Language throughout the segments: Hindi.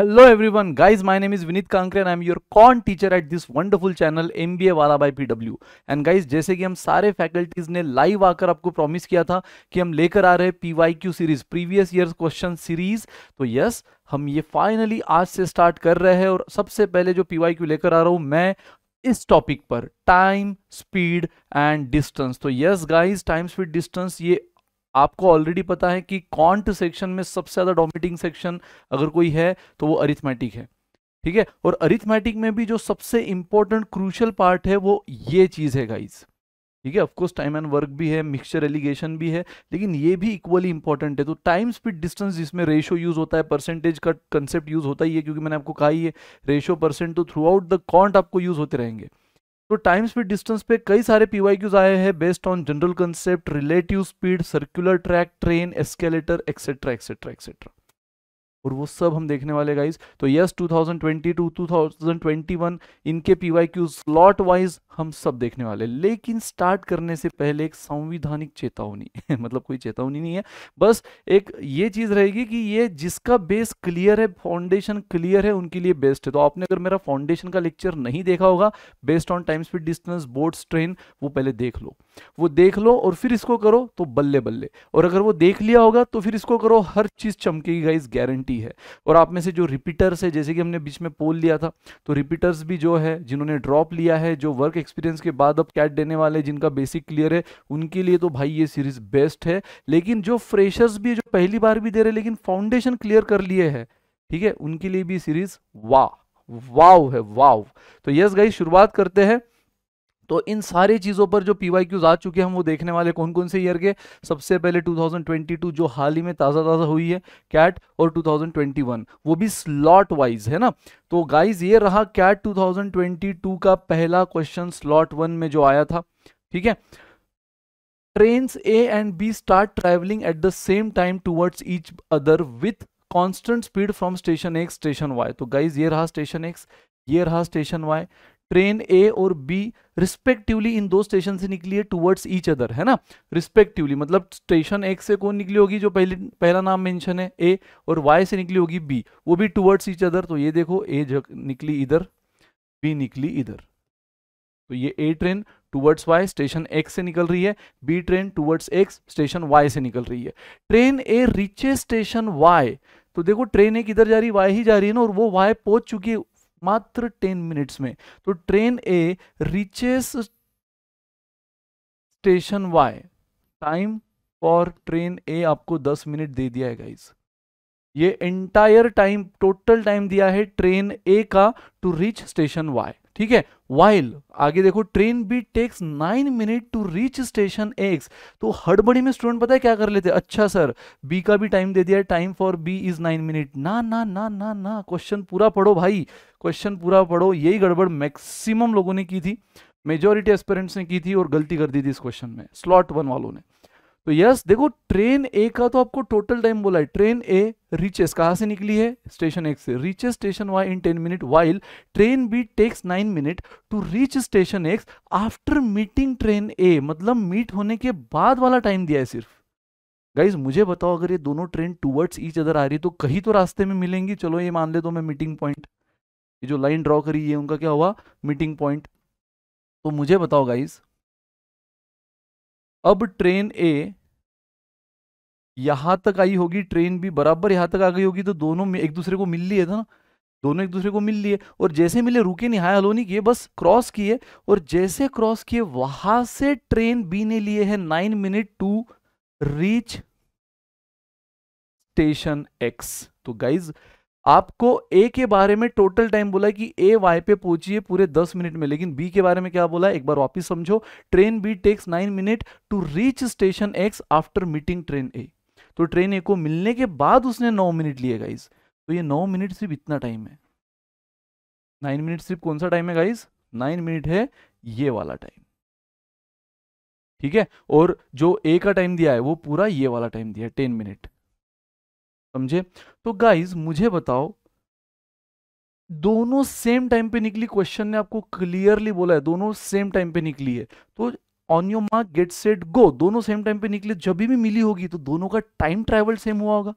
Hello everyone, guys. My name is Vinit Kankre and I'm your con teacher at this wonderful channel MBA वाला by PW. And guys, जैसे कि हम सारे फैकल्टीज ने लाइव आकर आपको प्रॉमिस किया था कि हम लेकर आ रहे हैं PYQ series previous year question series तो यस हम ये फाइनली आज से स्टार्ट कर रहे हैं और सबसे पहले जो PYQ लेकर आ रहा हूँ मैं इस टॉपिक पर टाइम स्पीड एंड डिस्टेंस तो yes guys time speed distance ये आपको ऑलरेडी पता है कि कॉन्ट सेक्शन में सबसे ज़्यादा डोमिनेटिंग सेक्शन अगर कोई है तो वो अरिथमेटिक है ठीक है और अरिथमेटिक में भी जो सबसे इंपॉर्टेंट क्रूशल पार्ट है वो ये चीज़ है गाइज ठीक है ऑफकोर्स टाइम एंड वर्क भी है मिक्सचर एलिगेशन भी है लेकिन ये भी इक्वली इंपॉर्टेंट है तो टाइम स्पीड डिस्टेंस जिसमें रेशो यूज होता है परसेंटेज का कंसेप्ट यूज होता ही है क्योंकि मैंने आपको कहा ही है रेशो परसेंट तो थ्रू आउट द कॉन्ट आपको यूज होते रहेंगे तो टाइम स्पीड डिस्टेंस पे कई सारे पीवाईक्यूज आए हैं based on general concept relative speed circular track train escalator et cetera et cetera et cetera और वो सब हम देखने वाले गाइज तो यस 2022 2021 इनके पी स्लॉट वाइज हम सब देखने वाले लेकिन स्टार्ट करने से पहले एक संविधानिक चेतावनी मतलब कोई चेतावनी नहीं है बस एक ये चीज़ रहेगी कि ये जिसका बेस क्लियर है फाउंडेशन क्लियर है उनके लिए बेस्ट है तो आपने अगर मेरा फाउंडेशन का लेक्चर नहीं देखा होगा based on time speed distance board train वो पहले देख लो वो देख लो और फिर इसको करो तो बल्ले बल्ले और अगर वो देख लिया होगा तो फिर इसको करो हर चीज़ चमकेगी गाइज गारंटी है और आप में से जो रिपीटर्स है जैसे कि हमने बीच में पोल लिया था तो रिपीटर्स भी जो है जिन्होंने ड्रॉप लिया है जो वर्क एक्सपीरियंस के बाद अब कैट देने वाले जिनका बेसिक क्लियर है उनके लिए तो भाई ये सीरीज बेस्ट है लेकिन जो फ्रेशर्स भी जो पहली बार भी दे रहे लेकिन फाउंडेशन क्लियर कर लिए है ठीक है उनके लिए भी सीरीज वाह वाव है वाव तो यस गाइस शुरुआत करते हैं तो इन सारी चीज़ों पर जो पी क्यूज आ चुके हैं हम वो देखने वाले कौन कौन से ईयर के सबसे पहले 2022 जो हाल ही में ताज़ा ताज़ा हुई है कैट और 2021 वो भी स्लॉट वाइज है ना तो गाइज ये रहा कैट 2022 का पहला क्वेश्चन स्लॉट वन में जो आया था ठीक है train A and B start travelling at the same time towards each other with constant speed from station X station Y तो गाइज ये रहा स्टेशन एक्स ये रहा स्टेशन वाई ट्रेन ए और बी रिस्पेक्टिवली इन दो स्टेशन से निकली है टूवर्ड्स ईच अदर है ना रिस्पेक्टिवली मतलब स्टेशन एक से कौन निकली होगी जो पहले पहला नाम मेंशन है ए और वाई से निकली होगी बी वो भी टूवर्ड्स ईच अदर तो ये देखो ए निकली इधर बी निकली इधर तो ये A train towards Y station X से निकल रही है B train towards X station Y से निकल रही है train A reaches station Y तो देखो ट्रेन ए किधर जा रही है वाई ही जा रही है ना और वो वाई पहुंच चुकी है मात्र टेन मिनट्स में तो train A reaches station Y time for train A आपको दस मिनट दे दिया है गाइज ये एंटायर टाइम टोटल टाइम दिया है ट्रेन ए का टू रीच स्टेशन वाई ठीक है वाइल आगे देखो train B takes nine minute to reach station X तो हड़बड़ी में स्टूडेंट पता है क्या कर लेते अच्छा सर बी का भी टाइम दे दिया time for B is nine minute ना ना ना ना ना क्वेश्चन पूरा पढ़ो भाई क्वेश्चन पूरा पढ़ो यही गड़बड़ मैक्सिमम लोगों ने की थी मेजोरिटी एस्पेरेंट्स ने की थी और गलती कर दी थी इस क्वेश्चन में स्लॉट वन वालों ने तो यस देखो ट्रेन ए का तो आपको टोटल टाइम बोला है ट्रेन ए रीचेस कहाँ से निकली है स्टेशन एक्स से reaches station Y in ten minute while train B takes nine minute to reach station X after meeting train A मतलब मीट होने के बाद वाला टाइम दिया है सिर्फ गाइज मुझे बताओ अगर ये दोनों ट्रेन टूवर्ड्स ईच अदर आ रही तो कहीं तो रास्ते में मिलेंगी चलो ये मान ले तो मैं मीटिंग पॉइंट ये जो लाइन ड्रॉ करी ये उनका क्या हुआ मीटिंग पॉइंट तो मुझे बताओ गाइज अब ट्रेन ए यहां तक आई होगी ट्रेन भी बराबर यहां तक आ गई होगी तो दोनों एक दूसरे को मिल लिए था ना दोनों एक दूसरे को मिल लिए और जैसे मिले रुके नहीं हाय हलो नहीं किए बस क्रॉस किए और जैसे क्रॉस किए वहां से ट्रेन बी ने लिए है nine minute to reach station X तो गाइज आपको ए के बारे में टोटल टाइम बोला कि ए वाई पे पहुंची है पूरे दस मिनट में लेकिन बी के बारे में क्या बोला एक बार वापस समझो train B takes nine minute to reach station X after meeting train A तो ट्रेन ए को मिलने के बाद उसने नौ मिनट लिए गाइज तो ये नौ मिनट सिर्फ इतना टाइम है नाइन मिनट सिर्फ कौन सा टाइम है गाइज नाइन मिनट है ये वाला टाइम ठीक है और जो ए का टाइम दिया है वो पूरा ये वाला टाइम दिया है टेन मिनट समझे तो गाइज मुझे बताओ दोनों सेम टाइम पे निकली क्वेश्चन ने आपको क्लियरली बोला है दोनों सेम टाइम पे निकली है तो on your mark get set go दोनों सेम टाइम पे निकले जब भी मिली होगी तो दोनों का टाइम ट्रैवल सेम हुआ होगा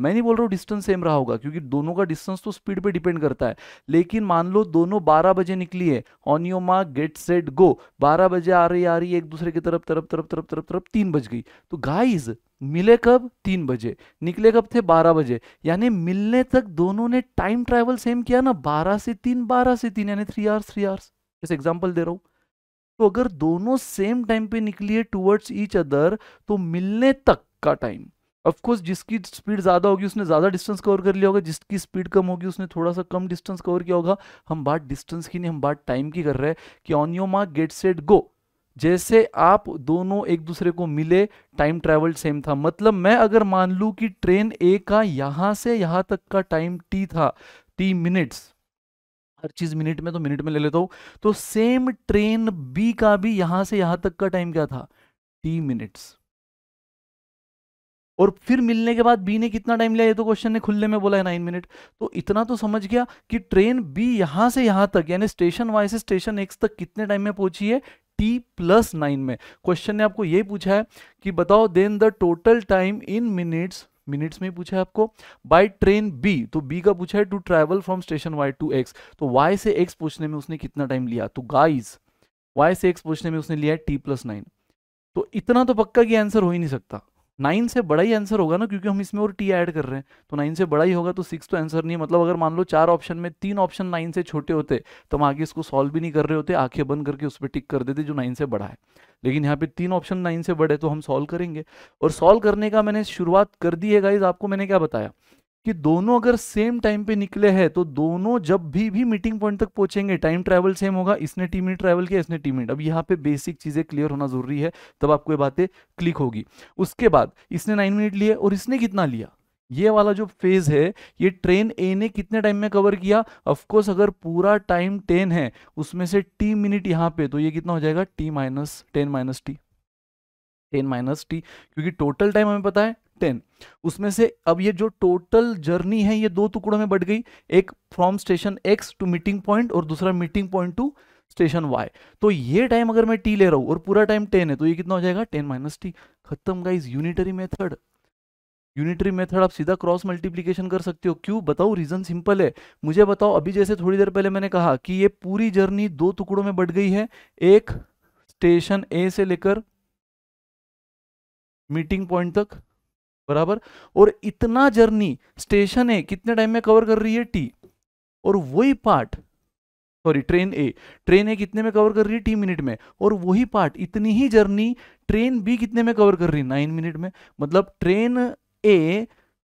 मैं नहीं बोल रहा हूँ डिस्टेंस सेम रहा होगा क्योंकि दोनों का डिस्टेंस तो स्पीड पे डिपेंड करता है लेकिन मान लो दोनों 12 बजे निकली है on your mark get set go 12 बजे आ रही आ रही एक दूसरे की तरफ तरफ तरफ तरफ तरफ तरफ तीन बज गई तो गाइस मिले कब तीन बजे निकले कब थे बारह बजे यानी मिलने तक दोनों ने टाइम ट्रेवल सेम किया ना बारह से तीन बारह से तीन यानी थ्री आवर्स थ्री आवर्स जैसे एग्जाम्पल दे रहा हूँ तो अगर दोनों सेम टाइम पे निकली है टूवर्ड्स ईच अदर तो मिलने तक का टाइम ऑफकोर्स जिसकी स्पीड ज़्यादा होगी उसने ज़्यादा डिस्टेंस कवर कर लिया होगा जिसकी स्पीड कम होगी उसने थोड़ा सा कम डिस्टेंस कवर किया होगा हम बात डिस्टेंस की नहीं हम बात टाइम की कर रहे हैं कि on your mark get set go जैसे आप दोनों एक दूसरे को मिले टाइम ट्रेवल सेम था मतलब मैं अगर मान लूँ कि ट्रेन ए का यहाँ से यहाँ तक का टाइम टी था टी मिनट्स हर चीज़ मिनट में तो मिनट में ले लेता हूँ तो सेम ट्रेन बी का भी यहाँ से यहाँ तक का टाइम क्या था टी मिनट्स और फिर मिलने के बाद बी ने कितना टाइम लिया ये तो क्वेश्चन ने खुलने में बोला है नाइन मिनट तो इतना तो समझ गया कि ट्रेन बी यहां से यहां तक यानी स्टेशन वाई से स्टेशन एक्स तक कितने टाइम में पहुंची है टी प्लस नाइन में क्वेश्चन ने आपको ये पूछा है कि बताओ then the total time in minutes minutes में पूछा है आपको बाय ट्रेन बी तो बी का पूछा है to travel from station Y to X तो वाई से एक्स पूछने में उसने कितना टाइम लिया तो गाइज वाई से एक्स पूछने में उसने लिया है टी प्लस नाइन तो इतना तो पक्का कि आंसर हो ही नहीं सकता नाइन से बड़ा ही आंसर होगा ना क्योंकि हम इसमें और टी ऐड कर रहे हैं तो नाइन से बड़ा ही होगा तो सिक्स तो आंसर नहीं है मतलब अगर मान लो चार ऑप्शन में तीन ऑप्शन नाइन से छोटे होते तो हम आगे इसको सॉल्व भी नहीं कर रहे होते आंखें बंद करके उस पर टिक कर देते जो नाइन से बड़ा है लेकिन यहाँ पे तीन ऑप्शन नाइन से बड़े तो हम सॉल्व करेंगे और सॉल्व करने का मैंने शुरुआत कर दी है गाइज आपको मैंने क्या बताया कि दोनों अगर सेम टाइम पे निकले हैं तो दोनों जब भी भी मीटिंग पॉइंट तक पहुंचेंगे टाइम ट्रैवल सेम होगा इसने टी मिनट ट्रैवल किया इसने टी मिनट अब यहाँ पे बेसिक चीज़ें क्लियर होना जरूरी है तब आपको ये बातें क्लिक होगी उसके बाद इसने नाइन मिनट लिए और इसने कितना लिया ये वाला जो फेज है ये ट्रेन ए ने कितने टाइम में कवर किया ऑफकोर्स अगर पूरा टाइम टेन है उसमें से टी मिनट यहाँ पे तो ये कितना हो जाएगा T minus ten minus T ten minus T क्योंकि टोटल टाइम हमें पता है टेन उसमें से अब ये जो टोटल जर्नी है ये दो टुकड़ों में बढ़ गई एक from station X to meeting point और दूसरा meeting point to station Y तो ये टाइम अगर मैं टी ले रहा हूँ और पूरा टाइम टेन है तो ये कितना हो जाएगा टेन माइनस टी खत्म guys unitary method unitary method आप सीधा क्रॉस मल्टीप्लीकेशन कर सकते हो क्यों बताओ रीजन सिंपल है मुझे बताओ अभी जैसे थोड़ी देर पहले मैंने कहा कि ये पूरी जर्नी दो टुकड़ों में बढ़ गई है एक स्टेशन ए से लेकर मीटिंग पॉइंट तक बराबर और इतना जर्नी स्टेशन ए कितने टाइम में कवर कर रही है टी और वही part sorry train A train A कितने में कवर कर रही है टी मिनट में और वही पार्ट इतनी ही जर्नी ट्रेन बी कितने में कवर कर रही है नाइन मिनट में मतलब ट्रेन ए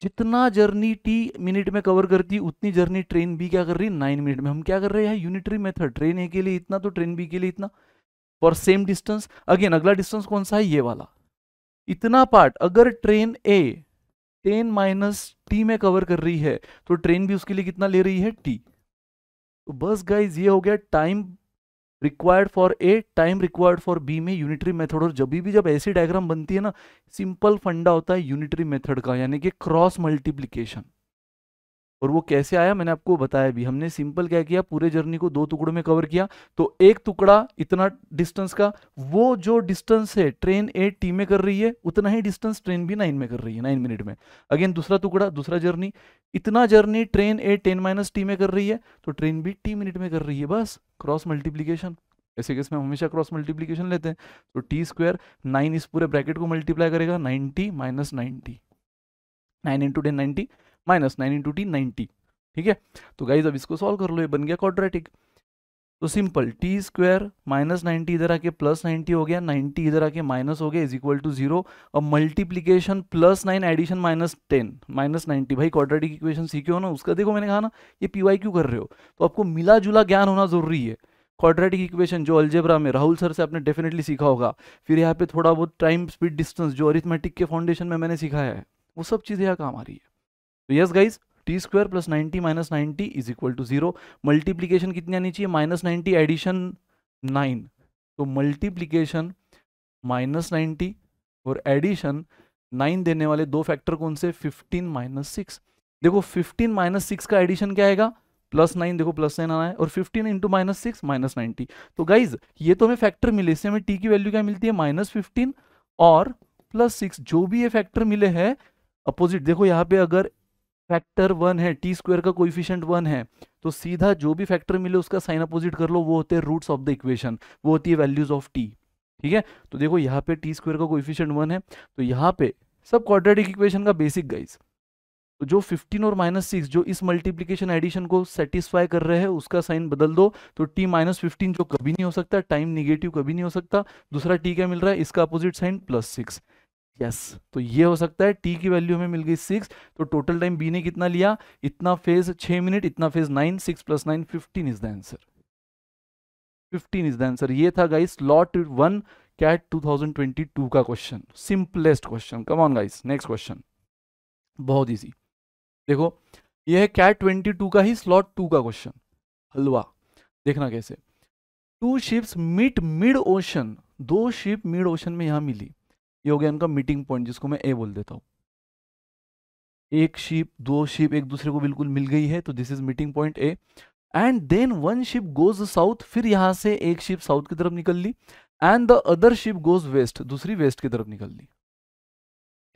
जितना जर्नी टी मिनट में कवर करती उतनी जर्नी ट्रेन बी क्या कर रही है नाइन मिनट में हम क्या कर रहे हैं यूनिटरी मेथड ट्रेन ए के लिए इतना तो ट्रेन बी के लिए इतना फॉर सेम डिस्टेंस अगेन अगला डिस्टेंस कौन सा है ये वाला इतना पार्ट अगर train A ten minus T में कवर कर रही है तो ट्रेन भी उसके लिए कितना ले रही है टी तो बस गाइज ये हो गया time required for A time required for B में यूनिटरी मेथड और जब भी जब ऐसी डायग्राम बनती है ना सिंपल फंडा होता है यूनिटरी मेथड का यानी कि क्रॉस मल्टीप्लीकेशन और वो कैसे आया मैंने आपको बताया भी हमने सिंपल क्या किया पूरे जर्नी को दो टुकड़ों में कवर किया तो एक टुकड़ा इतना डिस्टेंस का वो जो डिस्टेंस है ट्रेन ए टी में कर रही है उतना ही डिस्टेंस ट्रेन भी नाइन में कर रही है नाइन मिनट में अगेन दूसरा टुकड़ा दूसरा जर्नी इतना journey train A ten minus T में कर रही है तो ट्रेन भी टी मिनट में कर रही है बस क्रॉस मल्टीप्लीकेशन ऐसे केस में हमेशा क्रॉस मल्टीप्लीकेशन लेते हैं तो टी स्क्वायर नाइन इस पूरे ब्रैकेट को मल्टीप्लाई करेगा ninety minus ninety nine into ten ninety minus nine into T ninety ठीक है तो गाइज अब इसको सॉल्व कर लो ये बन गया क्वाड्रेटिक तो simple T square minus ninety इधर आके प्लस नाइन्टी हो गया नाइन्टी इधर आके माइनस हो गया इज इक्वल टू जीरो और multiplication plus nine addition minus ten minus ninety भाई क्वाड्रेटिक इक्वेशन सीखे हो ना उसका देखो मैंने कहा ना ये पी वाई क्यू कर रहे हो तो आपको मिला जुला ज्ञान होना जरूरी है क्वाड्रेटिक इक्वेशन जो अल्जेब्रा में राहुल सर से आपने डेफिनेटली सीखा होगा फिर यहाँ पे थोड़ा बहुत टाइम स्पीड डिस्टेंस जो अरिथमेटिक के फाउंडेशन में मैंने सीखा है वो सब चीज़ें यहाँ काम आ रही है तो yes guys t square plus ninety minus ninety is equal to zero multiplication कितनी आनी चाहिए माइनस नाइन्टी एडिशन नाइन तो मल्टीप्लीकेशन माइनस नाइन्टी और एडिशन नाइन देने वाले दो फैक्टर कौन से फिफ्टीन माइनस सिक्स देखो फिफ्टीन माइनस सिक्स का एडिशन क्या आएगा प्लस नाइन देखो प्लस नाइन आना है और fifteen into minus six minus ninety तो गाइज ये तो हमें फैक्टर मिले इससे हमें टी की वैल्यू क्या मिलती है माइनस फिफ्टीन और प्लस सिक्स जो भी ये फैक्टर मिले हैं अपोजिट देखो यहाँ पे अगर फैक्टर वन है टी स्क्वायर का कोइफिशियंट वन है तो सीधा जो भी फैक्टर मिले उसका साइन अपोजिट कर लो वो होते हैं रूट्स ऑफ द इक्वेशन वो होती है वैल्यूज ऑफ टी ठीक है तो देखो यहाँ पे टी स्क्वायर का कोइफिशियंट वन है तो यहाँ पे सब क्वाड्रेटिक इक्वेशन का बेसिक गाइस तो जो 15 और माइनस सिक्स जो इस मल्टीप्लीकेशन एडिशन को सेटिस्फाई कर रहे हैं उसका साइन बदल दो तो टी माइनस फिफ्टीन जो कभी नहीं हो सकता टाइम निगेटिव कभी नहीं हो सकता दूसरा टी क्या मिल रहा है इसका opposite sign plus six yes yes. तो ये हो सकता है टी की वैल्यू हमें मिल गई सिक्स तो टोटल टाइम बी ने कितना लिया इतना फेज छह मिनट इतना फेज nine six plus nine fifteen is the answer fifteen is the answer ये था गाइस लॉट वन कैट 2022 का question simplest question come on guys next question बहुत इजी देखो ये है कैट टू का ही स्लॉट टू का क्वेश्चन हलवा देखना कैसे two ships met mid ocean दो शिप मिड ओशन में यहाँ मिली ये हो गया उनका मीटिंग पॉइंट जिसको मैं ए बोल देता हूँ एक शिप दो शिप एक दूसरे को बिल्कुल मिल गई है तो this is meeting point A and then one ship goes south फिर यहाँ से एक शिप साउथ की तरफ निकल ली and the other ship goes west दूसरी वेस्ट की तरफ निकल ली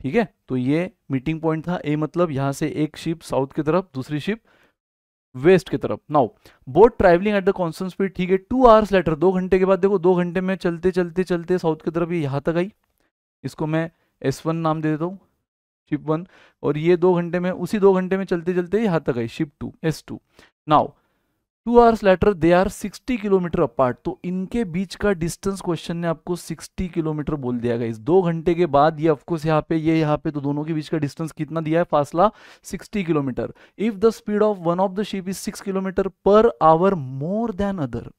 ठीक है तो ये मीटिंग पॉइंट था ए मतलब यहाँ से एक शिप साउथ की तरफ दूसरी शिप वेस्ट की तरफ now boat travelling at the constant speed ठीक है टू आवर्स लेटर दो घंटे के बाद देखो दो घंटे में चलते चलते चलते साउथ की तरफ ये यहाँ तक आई इसको मैं एस वन नाम दे देता हूँ शिप वन और ये दो घंटे में उसी दो घंटे में चलते चलते यहाँ तक आई ship two S two now two hours later they are 60 kilometre apart तो इनके बीच का डिस्टेंस क्वेश्चन ने आपको 60 किलोमीटर बोल दिया गया इस दो घंटे के बाद ये ऑफकोर्स यहाँ पे ये यहाँ पे तो दोनों के बीच का डिस्टेंस कितना दिया है फासला 60 kilometre if the speed of one of the ship is 6 kilometre per hour more than other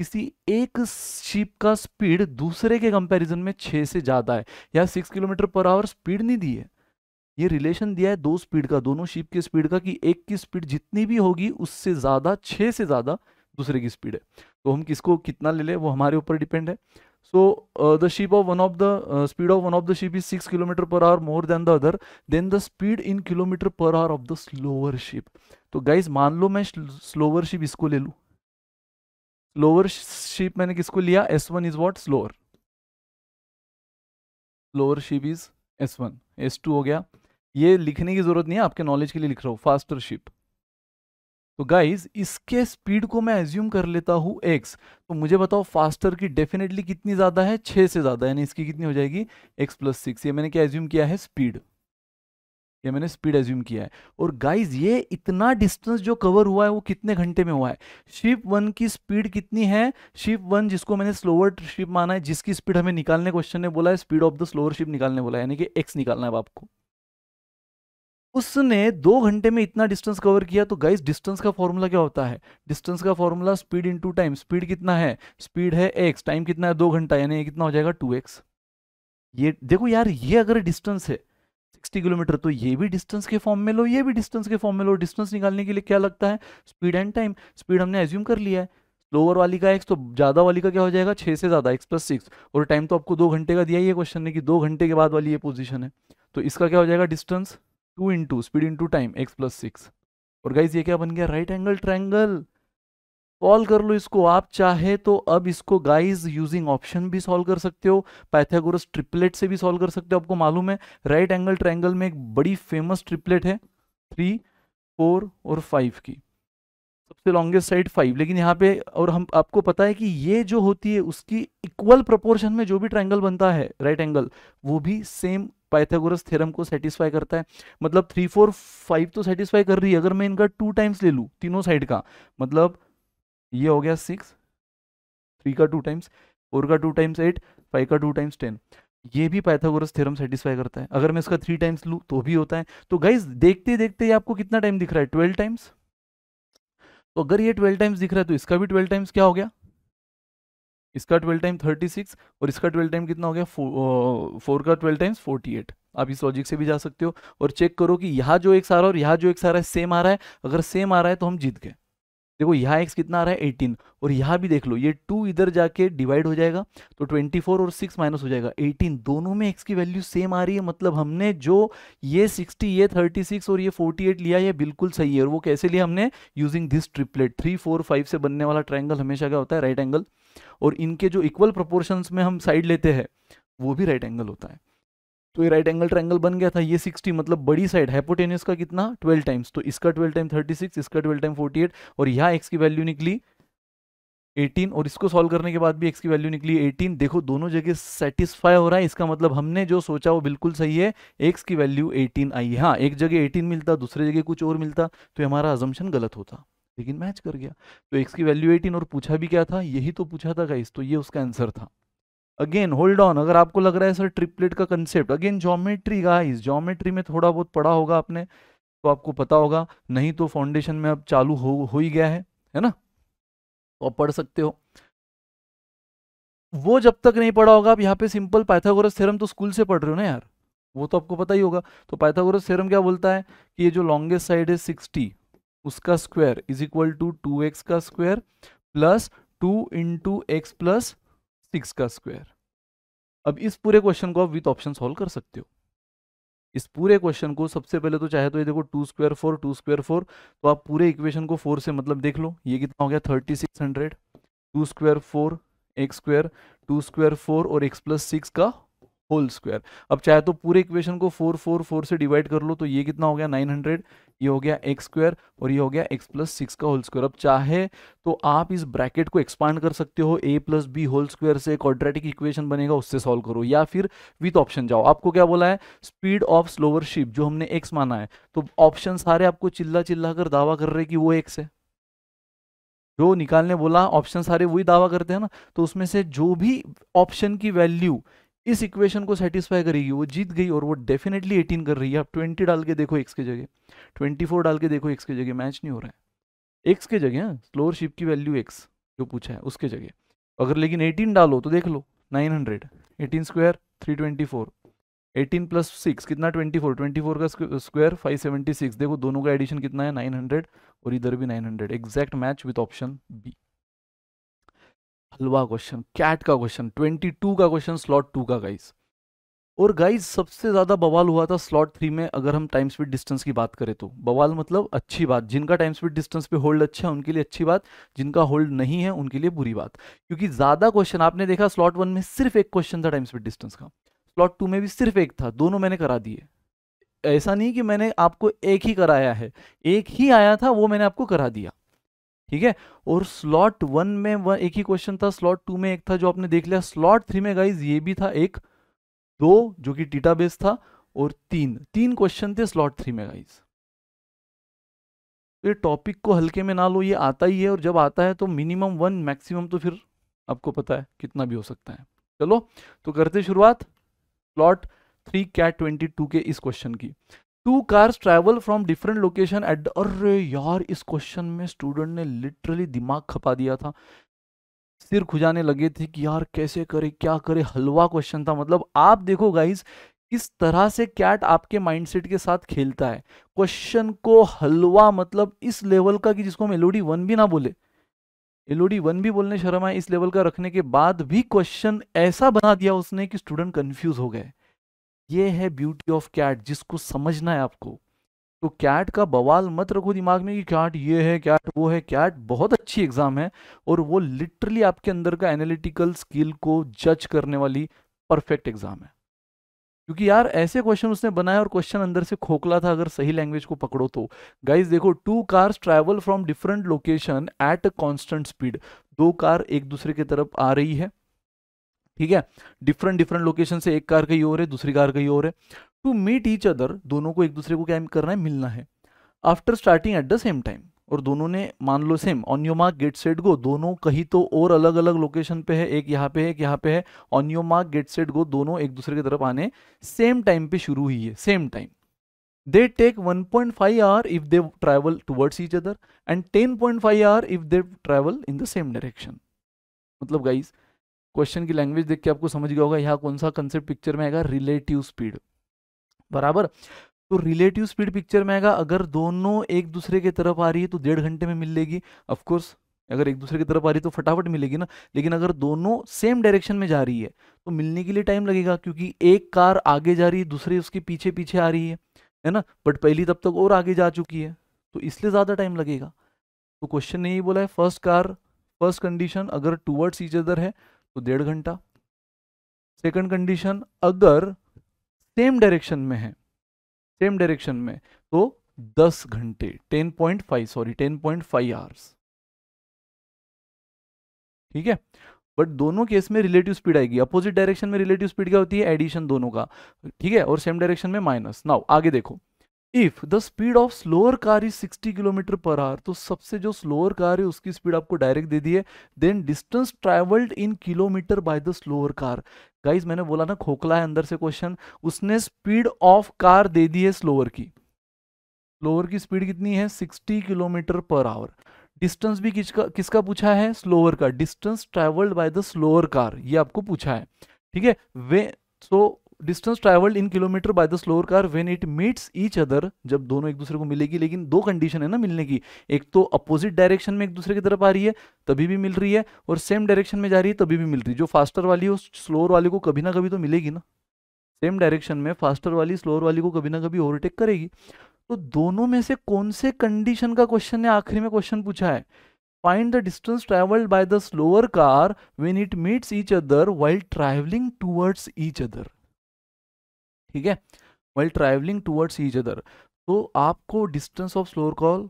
किसी एक शिप का स्पीड दूसरे के कंपैरिजन में छह से ज़्यादा है या six kilometre per hour speed नहीं दी है ये रिलेशन दिया है दो स्पीड का दोनों शिप की स्पीड का कि एक की स्पीड जितनी भी होगी उससे ज़्यादा छह से ज़्यादा दूसरे की स्पीड है तो हम किसको कितना ले लें वो हमारे ऊपर डिपेंड है so the ship of one of the speed of one of the ship is six kilometre per hour more than the other than the speed in kilometre per hour of the slower ship तो गाइज मान लो मैं स्लोअर शिप इसको ले लूँ लोअर शिप मैंने किसको लिया S one is what lower lower ship is S one S two हो गया ये लिखने की जरूरत नहीं है आपके नॉलेज के लिए लिख रहा हूं फास्टर शिप तो गाइज इसके स्पीड को मैं एज्यूम कर लेता हूं एक्स तो मुझे बताओ फास्टर की डेफिनेटली कितनी ज़्यादा है छह से ज़्यादा यानी इसकी कितनी हो जाएगी एक्स प्लस सिक्स ये मैंने क्या एज्यूम किया है स्पीड ये मैंने स्पीड एज्यूम किया है और गाइज ये इतना डिस्टेंस जो कवर हुआ है वो कितने घंटे में हुआ है शिप वन की स्पीड कितनी है शिप वन जिसको मैंने स्लोअर शिप माना है जिसकी स्पीड हमें निकालने क्वेश्चन ने बोला है speed of the slower ship निकालने बोला है यानी कि एक्स निकालना है आपको उसने दो घंटे में इतना डिस्टेंस कवर किया तो गाइस डिस्टेंस का फॉर्मूला क्या होता है डिस्टेंस का formula speed to time speed कितना है स्पीड है एक्स टाइम कितना है दो घंटा यानी कितना हो जाएगा टू एक्स ये देखो यार ये अगर डिस्टेंस है 60 किलोमीटर तो ये भी डिस्टेंस के फॉर्म में लो ये भी डिस्टेंस के फॉर्म में लो डिस्टेंस निकालने के लिए क्या लगता है स्पीड एंड टाइम स्पीड हमने एज्यूम कर लिया है लोअर वाली का एक्स तो ज़्यादा वाली का क्या हो जाएगा छः से ज़्यादा एक्स प्लस सिक्स और टाइम तो आपको दो घंटे का दिया ही है क्वेश्चन ने कि दो घंटे के बाद वाली ये पोजीशन है तो इसका क्या हो जाएगा distance two into speed into time x plus six और गाइज ये क्या बन गया राइट एंगल ट्रैंगल सॉल्व कर लो इसको आप चाहे तो अब इसको गाइस यूजिंग ऑप्शन भी सॉल्व कर सकते हो पाइथागोरस ट्रिपलेट से भी सॉल्व कर सकते हो आपको मालूम है राइट एंगल ट्रायंगल में एक बड़ी फेमस ट्रिपलेट है थ्री फोर और फाइव की सबसे लॉन्गेस्ट साइड फाइव लेकिन यहाँ पे और हम आपको पता है कि ये जो होती है उसकी इक्वल प्रपोर्शन में जो भी ट्राइंगल बनता है राइट एंगल वो भी सेम पाइथागोरस थ्योरम को सेटिस्फाई करता है मतलब थ्री फोर फाइव तो सेटिस्फाई कर रही है अगर मैं इनका टू टाइम्स ले लूँ तीनों साइड का मतलब ये हो गया सिक्स थ्री का टू टाइम्स फोर का टू टाइम्स एट फाइव का टू टाइम्स टेन ये भी पाइथागोरस थ्योरम सेटिस्फाई करता है अगर मैं इसका थ्री टाइम्स लूँ तो भी होता है तो गाइज देखते देखते ये आपको कितना टाइम दिख रहा है ट्वेल्व टाइम्स तो अगर ये ट्वेल्व टाइम्स दिख रहा है तो इसका भी ट्वेल्व टाइम्स क्या हो गया इसका ट्वेल्व टाइम थर्टी सिक्स और इसका ट्वेल्व टाइम कितना हो गया फोर का ट्वेल्व टाइम्स फोर्टी एट आप इस लॉजिक से भी जा सकते हो और चेक करो कि यहाँ जो एक सारा और यहाँ जो एक सारा है सेम आ रहा है अगर सेम आ रहा है तो हम जीत गए देखो यहाँ एक्स कितना आ रहा है एटीन और यहाँ भी देख लो ये टू इधर जाके डिवाइड हो जाएगा तो ट्वेंटी फोर और सिक्स माइनस हो जाएगा एटीन दोनों में एक्स की वैल्यू सेम आ रही है मतलब हमने जो ये सिक्सटी ये थर्टी सिक्स और ये फोर्टी एट लिया ये बिल्कुल सही है और वो कैसे लिया हमने using this triplet three four five से बनने वाला ट्राइंगल हमेशा क्या होता है राइट एंगल और इनके जो इक्वल प्रपोर्शन में हम साइड लेते हैं वो भी राइट एंगल होता है तो ये राइट एंगल ट्रायंगल बन गया था ये 60 मतलब बड़ी साइड हाइपोटेनियस का कितना 12 टाइम्स तो इसका 12 टाइम 36 इसका 12 टाइम 48 और यहाँ एक्स की वैल्यू निकली 18 और इसको सॉल्व करने के बाद भी एक्स की वैल्यू निकली 18 देखो दोनों जगह सेटिस्फाई हो रहा है इसका मतलब हमने जो सोचा वो बिल्कुल सही है एक्स की वैल्यू एटीन आई हाँ एक जगह एटीन मिलता दूसरे जगह कुछ और मिलता तो हमारा अजम्पन गलत होता लेकिन मैच कर गया तो एक्स की वैल्यू एटीन और पूछा भी क्या था यही तो पूछा था गाइस तो ये उसका आंसर था अगेन होल्ड ऑन अगर आपको लग रहा है सर ट्रिपलेट का concept again geometry guys geometry में थोड़ा बहुत पढ़ा होगा आपने तो आपको पता होगा नहीं तो फाउंडेशन में अब चालू हो हो ही गया है है ना तो आप पढ़ सकते हो वो जब तक नहीं पढ़ा होगा आप यहाँ पे सिंपल पाइथागोरस थ्योरम तो स्कूल से पढ़ रहे हो ना यार वो तो आपको पता ही होगा तो पाइथागोरस थ्योरम क्या बोलता है कि ये जो लॉन्गेस्ट साइड है सिक्सटी उसका square is equal to two x का square plus two into x plus six का स्क्वायर अब इस पूरे क्वेश्चन को आप विथ ऑप्शन सॉल्व कर सकते हो इस पूरे क्वेश्चन को सबसे पहले तो चाहे तो ये देखो two square four two square four तो आप पूरे इक्वेशन को फोर से मतलब देख लो ये कितना हो गया thirty six hundred two square four x square two square four और एक्स प्लस सिक्स का होल स्क्वायर अब चाहे तो पूरे इक्वेशन को फोर फोर फोर से डिवाइड कर लो तो ये कितना हो गया नाइन हंड्रेड ये हो गया एक्स स्क्वायर और ये हो गया एक्स प्लस सिक्स का होल स्क्वायर अब चाहे तो आप इस ब्रैकेट को एक्सपांड कर सकते हो A plus B whole square से क्वाड्रेटिक इक्वेशन बनेगा उससे सॉल्व करो या फिर विथ ऑप्शन जाओ आपको क्या बोला है स्पीड ऑफ स्लोअर शिप जो हमने एक्स माना है तो ऑप्शन सारे आपको चिल्ला चिल्ला कर दावा कर रहे कि वो एक्स है जो निकालने बोला ऑप्शन सारे वही दावा करते हैं ना तो उसमें से जो भी ऑप्शन की वैल्यू इस इक्वेशन को सेटिस्फाई करेगी वो जीत गई और वो डेफिनेटली एटीन कर रही है आप ट्वेंटी डाल के देखो एक्स की जगह ट्वेंटी फोर डाल के देखो एक्स की जगह मैच नहीं हो रहा है एक्स के जगह स्लोअर हाँ, शिप की वैल्यू एक्स जो पूछा है उसके जगह अगर लेकिन एटीन डालो तो देख लो nine hundred eighteen square three twenty four eighteen plus six कितना ट्वेंटी फोर ट्वेंटी फोर का स्क्वायर फाइव सेवेंटी सिक्स देखो दोनों का एडिशन कितना है नाइन हंड्रेड और इधर भी nine hundred exact match with option B हलवा क्वेश्चन कैट का क्वेश्चन ट्वेंटी टू का क्वेश्चन स्लॉट टू का गाइस और गाइस सबसे ज्यादा बवाल हुआ था स्लॉट थ्री में अगर हम टाइम स्पीड डिस्टेंस की बात करें तो बवाल मतलब अच्छी बात जिनका टाइम स्पीड डिस्टेंस पे होल्ड अच्छा है उनके लिए अच्छी बात जिनका होल्ड नहीं है उनके लिए बुरी बात क्योंकि ज्यादा क्वेश्चन आपने देखा स्लॉट वन में सिर्फ एक क्वेश्चन था टाइम स्पीड डिस्टेंस का स्लॉट टू में भी सिर्फ एक था दोनों मैंने करा दिए ऐसा नहीं कि मैंने आपको एक ही कराया है एक ही आया था वो मैंने आपको करा दिया ठीक है और स्लॉट वन में वन एक ही क्वेश्चन था स्लॉट टू में एक था जो आपने देख लिया स्लॉट थ्री में गाइज ये भी था एक दो जो कि टीटा बेस था और तीन तीन क्वेश्चन थे स्लॉट थ्री में गाइज तो ये टॉपिक को हल्के में ना लो ये आता ही है और जब आता है तो मिनिमम वन मैक्सिमम तो फिर आपको पता है कितना भी हो सकता है चलो तो करते शुरुआत slot three CAT twenty two के इस क्वेश्चन की two cars travel from different location at अरे यार इस क्वेश्चन में स्टूडेंट ने लिटरली दिमाग खपा दिया था सिर खुजाने लगे थे कि यार कैसे करे क्या करे हलवा क्वेश्चन था मतलब आप देखो गाइज किस तरह से कैट आपके माइंडसेट के साथ खेलता है क्वेश्चन को हलवा मतलब इस लेवल का कि जिसको हम एलओडी वन भी ना बोले एलओडी वन भी बोलने शर्म आए इस लेवल का रखने के बाद भी क्वेश्चन ऐसा बना दिया उसने कि स्टूडेंट कंफ्यूज हो गए ये है ब्यूटी ऑफ कैट जिसको समझना है आपको तो कैट का बवाल मत रखो दिमाग में कि कैट ये है कैट वो है कैट बहुत अच्छी एग्जाम है और वो लिटरली आपके अंदर का एनालिटिकल स्किल को जज करने वाली परफेक्ट एग्जाम है क्योंकि यार ऐसे क्वेश्चन उसने बनाए और क्वेश्चन अंदर से खोखला था अगर सही लैंग्वेज को पकड़ो तो गाइज देखो two cars travel from different location at a constant speed दो कार एक दूसरे की तरफ आ रही है ठीक है डिफरेंट डिफरेंट लोकेशन से एक कार कहीं और है दूसरी कार कहीं और है टू मीट ईच अदर दोनों को एक दूसरे को क्या करना है मिलना है after starting at the same time और दोनों ने मान लो same on your mark get set go दोनों कहीं तो और अलग अलग लोकेशन पे है एक यहाँ पे है एक यहाँ पे है on your mark get set go दोनों एक दूसरे की तरफ आने सेम टाइम पे शुरू हुई है same time they take 1.5 point five hour if they travel towards each other and 10.5 point five hour if they travel in the same direction मतलब गाइज क्वेश्चन की लैंग्वेज देख के आपको समझ गया होगा यहाँ कौन सा कंसेप्ट पिक्चर में आएगा रिलेटिव स्पीड बराबर तो रिलेटिव स्पीड पिक्चर में आएगा अगर दोनों एक दूसरे की तरफ आ रही है तो डेढ़ घंटे में मिल लेगी ऑफकोर्स अगर एक दूसरे की तरफ आ रही है तो फटाफट मिलेगी ना लेकिन अगर दोनों सेम डायरेक्शन में जा रही है तो मिलने के लिए टाइम लगेगा क्योंकि एक कार आगे जा रही है दूसरी उसके पीछे पीछे आ रही है है ना बट पहली तब तक और आगे जा चुकी है तो इसलिए ज़्यादा टाइम लगेगा तो क्वेश्चन ने यही बोला है फर्स्ट कार फर्स्ट कंडीशन अगर टूवर्ड्स ईच अदर है तो डेढ़ घंटा सेकंड कंडीशन अगर सेम डायरेक्शन में है सेम डायरेक्शन में तो 10 घंटे 10.5 सॉरी 10.5 आवर्स ठीक है बट दोनों केस में रिलेटिव स्पीड आएगी अपोजिट डायरेक्शन में रिलेटिव स्पीड क्या होती है एडिशन दोनों का ठीक है और सेम डायरेक्शन में माइनस नाउ आगे देखो if the speed of slower car is 60 kilometre per hour तो सबसे जो स्लोअर कार है उसकी स्पीड आपको डायरेक्ट दे दी है then distance travelled in kilometre by the slower car guys मैंने बोला ना खोखला है अंदर से क्वेश्चन उसने स्पीड ऑफ कार दे दी है स्लोअर की स्लोअर की स्पीड कितनी है 60 किलोमीटर पर आवर डिस्टेंस भी किसका किसका पूछा है स्लोअर का distance travelled by the slower car ये आपको पूछा है ठीक है वे so distance travelled in kilometre by the slower car when it meets each other जब दोनों एक दूसरे को मिलेगी लेकिन दो कंडीशन है ना मिलने की एक तो अपोजिट डायरेक्शन में एक दूसरे की तरफ आ रही है तभी भी मिल रही है और सेम डायरेक्शन में जा रही है तभी भी मिल रही है जो फास्टर वाली है उस स्लोअर वाली को कभी ना कभी तो मिलेगी ना सेम डायरेक्शन में फास्टर वाली स्लोअर वाली को कभी ना कभी ओवरटेक करेगी तो दोनों में से कौन से कंडीशन का क्वेश्चन ने आखिरी में क्वेश्चन पूछा है find the distance travelled by the slower car when it meets each other while travelling towards each other ठीक है well travelling towards each other तो आपको distance of slower call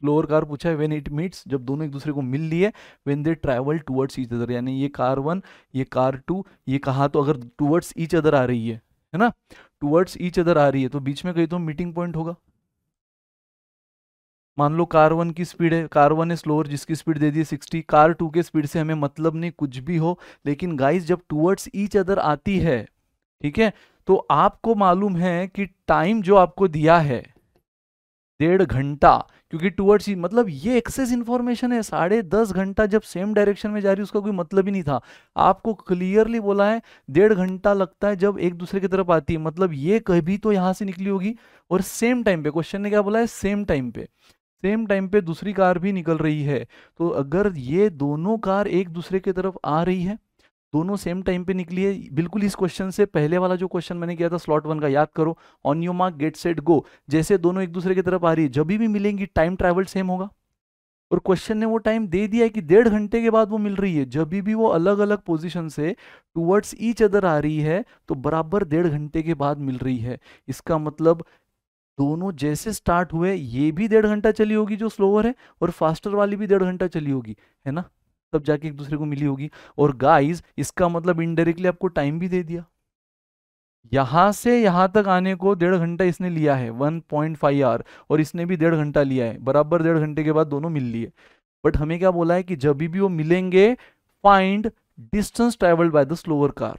slower car पूछा है वेन इट मीट्स जब दोनों एक दूसरे को मिल लिए when they travel towards each other यानी ये कार वन ये कार टू ये कहा तो अगर टूवर्ड्स ईच अदर आ रही है है ना टूवर्ड्स ईच अदर आ रही है तो बीच में कहीं तो मीटिंग पॉइंट होगा मान लो कार वन की स्पीड है कार वन है स्लोअर जिसकी स्पीड दे दी है सिक्सटी कार टू के स्पीड से हमें मतलब नहीं कुछ भी हो लेकिन गाइस जब टूवर्ड्स ईच अदर आती है ठीक है तो आपको मालूम है कि टाइम जो आपको दिया है डेढ़ घंटा क्योंकि टूवर्ड्स मतलब ये एक्सेस इन्फॉर्मेशन है साढ़े दस घंटा जब सेम डायरेक्शन में जा रही उसका कोई मतलब ही नहीं था आपको क्लियरली बोला है डेढ़ घंटा लगता है जब एक दूसरे की तरफ आती है मतलब ये कभी तो यहाँ से निकली होगी और सेम टाइम पे क्वेश्चन ने क्या बोला है सेम टाइम पे सेम टाइम पे दूसरी कार भी निकल रही है तो अगर ये दोनों कार एक दूसरे की तरफ आ रही है दोनों सेम टाइम पे निकली है बिल्कुल इस क्वेश्चन से पहले वाला जो क्वेश्चन मैंने किया था स्लॉट वन का याद करो on your mark get set go जैसे दोनों एक दूसरे की तरफ आ रही है जब भी मिलेंगी टाइम ट्रैवल सेम होगा और क्वेश्चन ने वो टाइम दे दिया है कि डेढ़ घंटे के बाद वो मिल रही है जब भी वो अलग अलग पोजीशन से टूवर्ड्स ईच अदर आ रही है तो बराबर डेढ़ घंटे के बाद मिल रही है इसका मतलब दोनों जैसे स्टार्ट हुए ये भी डेढ़ घंटा चली होगी जो स्लोअर है और फास्टर वाली भी डेढ़ घंटा चली होगी है ना तब जाके एक दूसरे को मिली होगी और गाइस इसका मतलब इनडायरेक्टली आपको टाइम भी दे दिया यहां से यहां तक आने को डेढ़ घंटा इसने लिया है वन पॉइंट फाइव आवर और इसने भी डेढ़ घंटा लिया है बराबर डेढ़ घंटे के बाद दोनों मिल लिए बट हमें क्या बोला है कि जब भी वो मिलेंगे find distance travelled by the slower car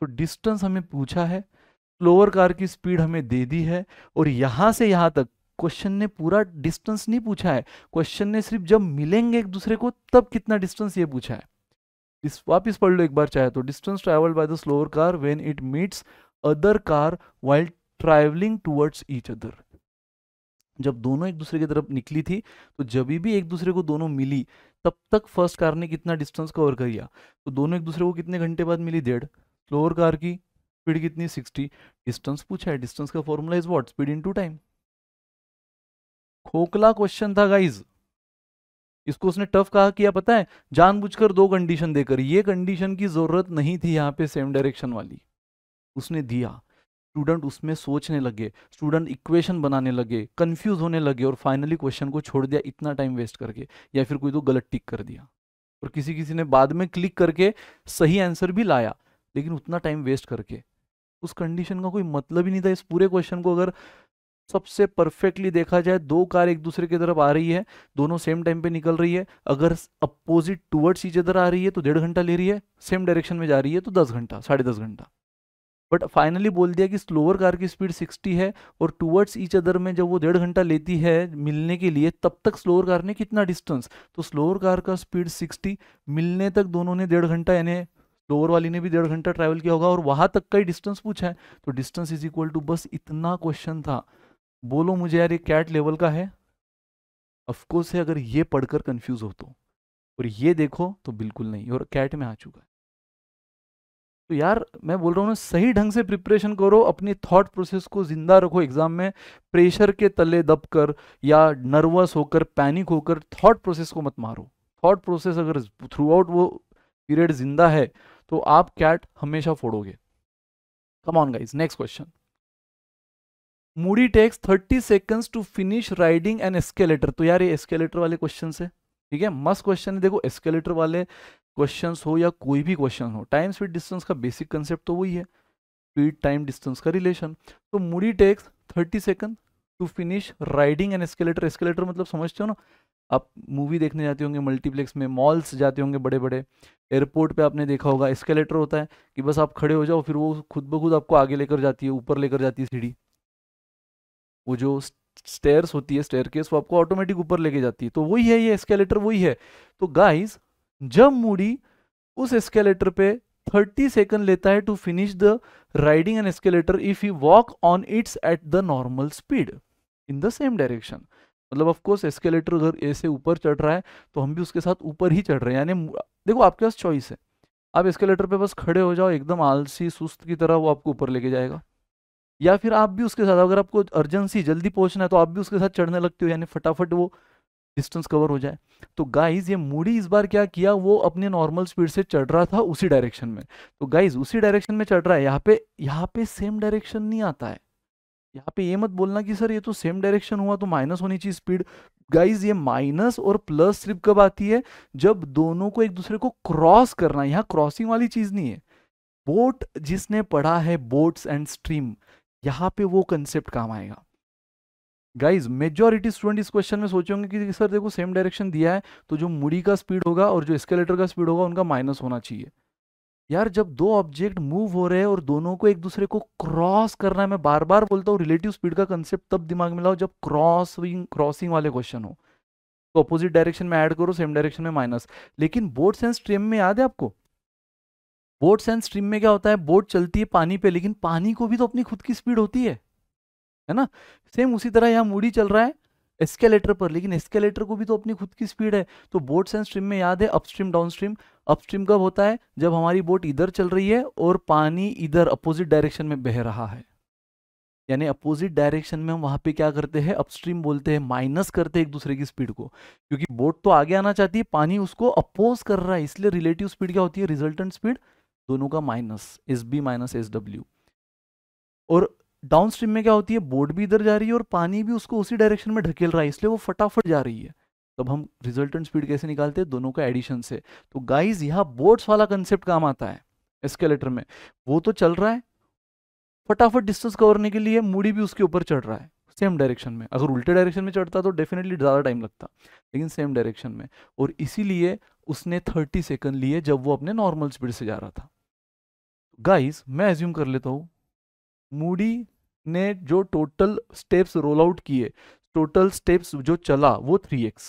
तो डिस्टेंस हमें पूछा है स्लोअर कार की स्पीड हमें दे दी है और यहां से यहां तक क्वेश्चन ने पूरा डिस्टेंस नहीं पूछा है क्वेश्चन ने सिर्फ जब मिलेंगे एक दूसरे को तब कितना डिस्टेंस ये पूछा है इस वापिस पढ़ लो एक बार चाहे तो distance travel by the slower car when it meets other car while travelling towards each other जब दोनों एक दूसरे की तरफ निकली थी तो जब भी एक दूसरे को दोनों मिली तब तक फर्स्ट कार ने कितना डिस्टेंस कवर कर लिया तो दोनों एक दूसरे को कितने घंटे बाद मिली डेढ़ स्लोअर कार की स्पीड कितनी सिक्सटी डिस्टेंस पूछा है डिस्टेंस का formula is what speed into time खोखला क्वेश्चन था गाइज इसको उसने टफ कहा किया पता है जानबूझकर दो कंडीशन देकर ये कंडीशन की जरूरत नहीं थी यहाँ पे सेम डायरेक्शन वाली उसने दिया स्टूडेंट उसमें सोचने लगे स्टूडेंट इक्वेशन बनाने लगे कंफ्यूज होने लगे और फाइनली क्वेश्चन को छोड़ दिया इतना टाइम वेस्ट करके या फिर कोई तो गलत टिक कर दिया और किसी किसी ने बाद में क्लिक करके सही आंसर भी लाया लेकिन उतना टाइम वेस्ट करके उस कंडीशन का कोई मतलब ही नहीं था इस पूरे क्वेश्चन को अगर सबसे परफेक्टली देखा जाए दो कार एक दूसरे की तरफ आ रही है दोनों सेम टाइम पे निकल रही है अगर अपोजिट टूवर्ड्स इज अदर आ रही है तो डेढ़ घंटा ले रही है सेम डायरेक्शन में जा रही है तो दस घंटा साढ़े दस घंटा बट फाइनली बोल दिया कि स्लोअर कार की स्पीड 60 है और टूवर्ड्स ईच अदर में जब वो डेढ़ घंटा लेती है मिलने के लिए तब तक स्लोअर कार ने कितना डिस्टेंस तो स्लोअर कार का स्पीड 60 मिलने तक दोनों ने डेढ़ घंटा यानी स्लोअर वाली ने भी डेढ़ घंटा ट्रैवल किया होगा और वहां तक का ही डिस्टेंस पूछा है तो डिस्टेंस इज इक्वल टू बस इतना क्वेश्चन था बोलो मुझे यार ये कैट लेवल का है अफकोर्स है अगर ये पढ़कर कंफ्यूज हो तो और ये देखो तो बिल्कुल नहीं और कैट में आ चुका है तो यार मैं बोल रहा हूँ ना सही ढंग से प्रिपरेशन करो अपनी थॉट प्रोसेस को जिंदा रखो एग्जाम में प्रेशर के तले दबकर या नर्वस होकर पैनिक होकर थॉट प्रोसेस को मत मारो थॉट प्रोसेस अगर थ्रू आउट वो पीरियड जिंदा है तो आप कैट हमेशा फोड़ोगे come on guys next question Moody takes thirty seconds to finish riding an escalator तो यार ये एस्केलेटर वाले क्वेश्चन है ठीक है मस्त क्वेश्चन है देखो एस्केलेटर वाले क्वेश्चन हो या कोई भी क्वेश्चन हो टाइम स्पीड डिस्टेंस का बेसिक कंसेप्ट तो वही है स्पीड टाइम डिस्टेंस का रिलेशन तो Moody takes thirty second to finish riding an escalator escalator मतलब समझते हो ना आप मूवी देखने जाते होंगे मल्टीप्लेक्स में मॉल्स जाते होंगे बड़े बड़े एयरपोर्ट पे आपने देखा होगा एस्केलेटर होता है कि बस आप खड़े हो जाओ फिर वो खुद ब खुद आपको आगे लेकर जाती है ऊपर लेकर जाती है सीढ़ी वो जो स्टेयर्स होती है स्टेयर केस वो आपको ऑटोमेटिक ऊपर लेके जाती है तो वही है ये एस्केलेटर वही है तो गाइज जब मूडी उस एस्केलेटर पे 30 सेकंड लेता है to finish the riding an escalator if you walk on its at the normal speed in the same direction मतलब ऑफकोर्स एस्केलेटर अगर ऐसे ऊपर चढ़ रहा है तो हम भी उसके साथ ऊपर ही चढ़ रहे हैं यानी देखो आपके पास चॉइस है आप एस्केलेटर पे बस खड़े हो जाओ एकदम आलसी सुस्त की तरह वो आपको ऊपर लेके जाएगा या फिर आप भी उसके साथ अगर आपको अर्जेंसी जल्दी पहुंचना है तो आप भी उसके साथ चढ़ने लगते हो यानी फटाफट वो डिस्टेंस कवर हो जाए तो गाइज ये मूडी इस बार क्या किया वो अपने नॉर्मल स्पीड से चढ़ रहा था उसी डायरेक्शन में तो गाइज उसी डायरेक्शन में चढ़ रहा है यहाँ पे यहाँ पे सेम डायरेक्शन नहीं आता है यहाँ पे ये मत बोलना कि सर ये तो सेम डायरेक्शन हुआ तो माइनस होनी चाहिए स्पीड गाइज ये माइनस और प्लस स्लिप कब आती है जब दोनों को एक दूसरे को क्रॉस करना यहाँ क्रॉसिंग वाली चीज नहीं है बोट जिसने पढ़ा है बोट्स एंड स्ट्रीम यहाँ पे वो कंसेप्ट काम आएगा गाइज मेजोरिटी स्टूडेंट इस क्वेश्चन में सोचेंगे कि सर देखो सेम डायरेक्शन दिया है तो जो मुड़ी का स्पीड होगा और जो स्केलेटर का स्पीड होगा उनका माइनस होना चाहिए यार जब दो ऑब्जेक्ट मूव हो रहे हैं और दोनों को एक दूसरे को क्रॉस करना है मैं बार बार बोलता हूँ रिलेटिव स्पीड का कंसेप्ट तब दिमाग में लाओ जब क्रॉसिंग क्रॉसिंग वाले क्वेश्चन हो तो अपोजिट डायरेक्शन में ऐड करो सेम डायरेक्शन में माइनस लेकिन बोर्ड एंड स्ट्रीम में याद है आपको बोट एंड स्ट्रीम में क्या होता है बोट चलती है पानी पे लेकिन पानी को भी तो अपनी खुद की स्पीड होती है है ना सेम उसी तरह यहाँ मूडी चल रहा है एस्केलेटर पर लेकिन एस्केलेटर को भी तो अपनी खुद की स्पीड है तो बोट एंड स्ट्रीम में याद है अपस्ट्रीम डाउनस्ट्रीम अपस्ट्रीम कब होता है जब हमारी बोट इधर चल रही है और पानी इधर अपोजिट डायरेक्शन में बह रहा है यानी अपोजिट डायरेक्शन में हम वहां पे क्या करते हैं अपस्ट्रीम बोलते हैं माइनस करते हैं एक दूसरे की स्पीड को क्योंकि बोट तो आगे आना चाहती है पानी उसको अपोज कर रहा है इसलिए रिलेटिव स्पीड क्या होती है रिजल्टेंट स्पीड दोनों का minus S B minus S W और डाउन स्ट्रीम में क्या होती है बोट भी इधर जा रही है और पानी भी उसको उसी डायरेक्शन में ढकेल रहा है इसलिए वो फटाफट जा रही है तब हम रिजल्टेंट स्पीड कैसे निकालते हैं दोनों का एडिशन से तो गाइज यहाँ बोट्स वाला कंसेप्ट काम आता है एस्केलेटर में वो तो चल रहा है फटाफट डिस्टेंस कवरने के लिए मूडी भी उसके ऊपर चढ़ रहा है सेम डायरेक्शन में अगर उल्टे डायरेक्शन में चढ़ता तो डेफिनेटली ज़्यादा टाइम लगता लेकिन सेम डायरेक्शन में और इसीलिए उसने थर्टी सेकेंड लिए जब वो अपने नॉर्मल स्पीड से जा रहा था गाइस मैं एज्यूम कर लेता हूँ मूडी ने जो टोटल स्टेप्स रोल आउट किए टोटल स्टेप्स जो चला वो थ्री एक्स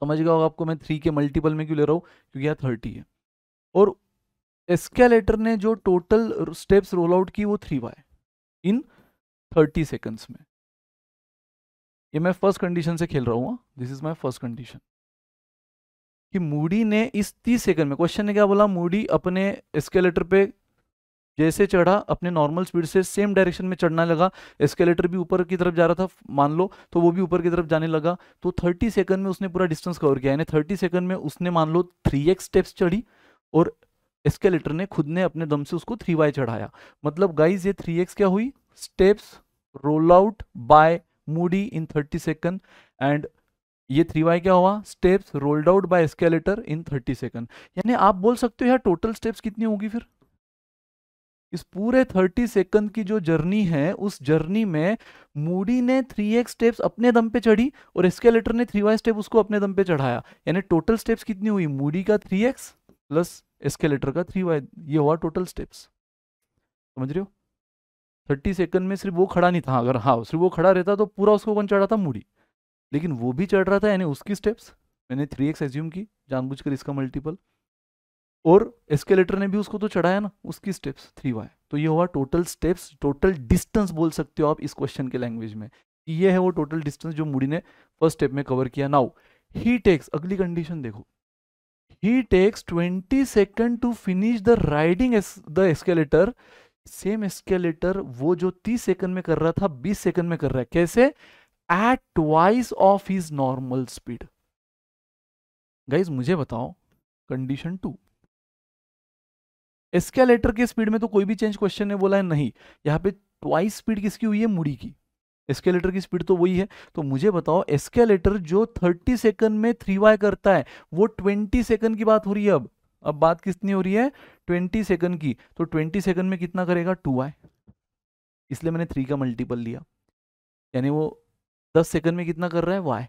समझ गया होगा आपको मैं थ्री के मल्टीपल में क्यों ले रहा हूँ क्योंकि यहाँ थर्टी है और एस्केलेटर ने जो टोटल स्टेप्स रोल आउट की वो three Y in thirty seconds में ये मैं फर्स्ट कंडीशन से खेल रहा हूँ this is my first condition कि मूडी ने इस तीस सेकंड में क्वेश्चन ने क्या बोला मूडी अपने एस्केलेटर पे जैसे चढ़ा अपने नॉर्मल स्पीड से सेम डायरेक्शन में चढ़ना लगा एस्केलेटर भी ऊपर की तरफ जा रहा था मान लो तो वो भी ऊपर की तरफ जाने लगा तो 30 सेकंड में उसने पूरा डिस्टेंस कवर किया यानी 30 सेकंड में उसने मान लो थ्री एक्स स्टेप्स चढ़ी और एस्केलेटर ने खुद ने अपने दम से उसको थ्री वाई चढ़ाया मतलब गाइज ये थ्री एक्स क्या हुई steps roll out by Moody in thirty second and ये थ्री वाई क्या हुआ steps rolled out by escalator in thirty second यानी आप बोल सकते हो यार टोटल स्टेप्स कितनी होगी फिर इस पूरे थर्टी सेकंड की जो जर्नी है उस जर्नी में मूडी ने थ्री एक्स स्टेप्स अपने दम पे चढ़ी और एस्केलेटर ने थ्री वाई स्टेप उसको अपने दम पे चढ़ाया यानी टोटल स्टेप्स कितनी हुई मूडी का थ्री एक्स प्लस एस्केलेटर का थ्री वाई ये हुआ टोटल स्टेप्स समझ रहे हो थर्टी सेकंड में सिर्फ वो खड़ा नहीं था अगर हाँ सिर्फ वो खड़ा रहता तो पूरा उसको कौन चढ़ा था मूडी लेकिन वो भी चढ़ रहा था यानी उसकी स्टेप्स मैंने थ्री एक्स एज्यूम की जानबूझकर इसका मल्टीपल और एस्केलेटर ने भी उसको तो चढ़ाया ना उसकी स्टेप्स थ्री वाई तो ये हुआ टोटल स्टेप्स टोटल डिस्टेंस बोल सकते हो आप इस क्वेश्चन के लैंग्वेज में ये है वो टोटल डिस्टेंस जो मुड़ी ने फर्स्ट स्टेप में कवर किया नाउ ही टेक्स अगली कंडीशन देखो he takes twenty second to finish the riding the escalator same escalator वो जो तीस सेकंड में कर रहा था बीस सेकंड में कर रहा है कैसे at twice of his normal speed guys मुझे बताओ कंडीशन टू एस्केलेटर के स्पीड में तो कोई भी चेंज क्वेश्चन ने बोला है नहीं यहां पे ट्वाइस स्पीड किसकी हुई है मुड़ी की एस्केलेटर की स्पीड तो वही है तो मुझे बताओ एस्केलेटर जो 30 सेकंड में थ्री वाई करता है वो 20 सेकंड की बात हो रही है अब अब बात कितनी हो रही है 20 सेकंड की तो 20 सेकंड में कितना करेगा टू वाई इसलिए मैंने थ्री का मल्टीपल लिया यानी वो दस सेकंड में कितना कर रहा है वाई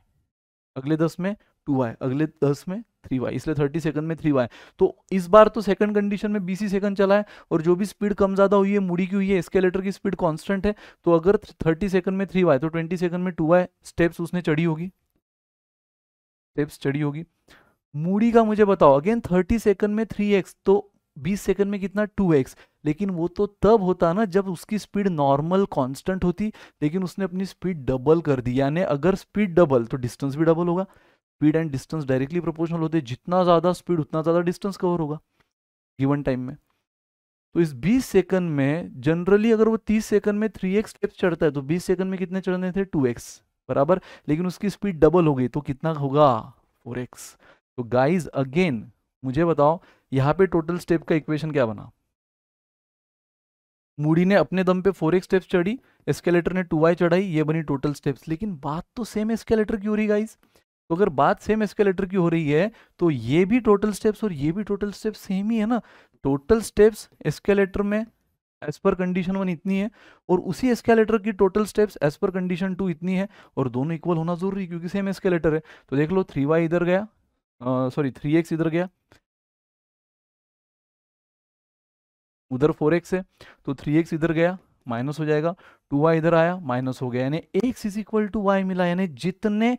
अगले दस में टू वाई अगले दस में थ्री वाई इसलिए थर्टी सेकंड में थ्री वाई तो इस बार तो सेकंड कंडीशन में बीसी सेकंड चला है और जो भी स्पीड कम ज़्यादा हुई है मुड़ी की हुई है एस्केलेटर की स्पीड कॉन्स्टेंट है तो अगर थर्टी सेकंड में थ्री वाई तो ट्वेंटी सेकंड में टू वाई स्टेप्स उसने चढ़ी होगी स्टेप्स चढ़ी होगी मूड़ी का मुझे बताओ अगेन थर्टी सेकंड में थ्री तो बीस सेकंड में कितना टू एक्स लेकिन वो तो तब होता ना जब उसकी स्पीड नॉर्मल कांस्टेंट होती लेकिन उसने अपनी स्पीड डबल कर दी यानी अगर स्पीड डबल तो डिस्टेंस भी डबल होगा speed and distance directly proportional होते जितना ज़्यादा स्पीड उतना ज़्यादा डिस्टेंस कवर होगा गिवन टाइम में तो इस 20 सेकंड में जनरली अगर वो 30 सेकंड में 3x स्टेप्स चढ़ता है तो 20 सेकंड में कितने चढ़ने थे 2x बराबर लेकिन उसकी स्पीड डबल हो गई तो कितना होगा 4x तो गाइस अगेन मुझे बताओ यहां पे टोटल स्टेप का इक्वेशन क्या बना मूडी ने अपने दम पे फोर एक स्टेप्स चढ़ी एस्केलेटर ने टू वाई चढ़ाई ये बनी टोटल स्टेप्स लेकिन बात तो सेम एस्केलेटर की हो रही गाइज तो अगर बात सेम एस्केलेटर की हो रही है तो ये भी टोटल स्टेप्स और ये भी टोटल स्टेप सेम ही है ना टोटल स्टेप्स एस्केलेटर में एज पर कंडीशन वन इतनी है और उसी एस्केलेटर की टोटल स्टेप्स एज पर कंडीशन टू इतनी है और दोनों इक्वल होना जरूरी क्योंकि सेम एस्केलेटर है तो देख लो थ्री वाई इधर गया सॉरी थ्री एक्स इधर गया उधर फोर एक्स है तो थ्री एक्स इधर गया माइनस हो जाएगा टू वाई इधर आया माइनस हो गया यानी X is equal to Y मिला यानी जितने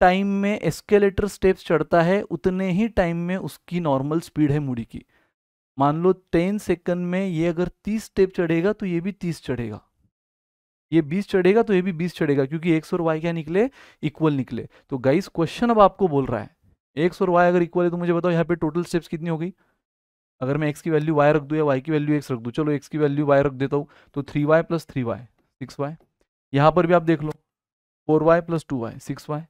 टाइम में एस्केलेटर स्टेप्स चढ़ता है उतने ही टाइम में उसकी नॉर्मल स्पीड है मुड़ी की मान लो टेन सेकंड में ये अगर तीस स्टेप चढ़ेगा तो ये भी तीस चढ़ेगा ये बीस चढ़ेगा तो ये भी बीस चढ़ेगा क्योंकि एक्स और वाई क्या निकले इक्वल निकले तो गाइस क्वेश्चन अब आपको बोल रहा है एक्स और वाई अगर इक्वल है तो मुझे बताओ यहाँ पे टोटल स्टेप्स कितनी हो गई अगर मैं एक्स की वैल्यू वाई रख दूँ या वाई की वैल्यू एक्स रख दूँ चलो एक्स की वैल्यू वाई रख देता हूँ तो three Y plus three Y six Y यहाँ पर भी आप देख लो four Y plus two Y six Y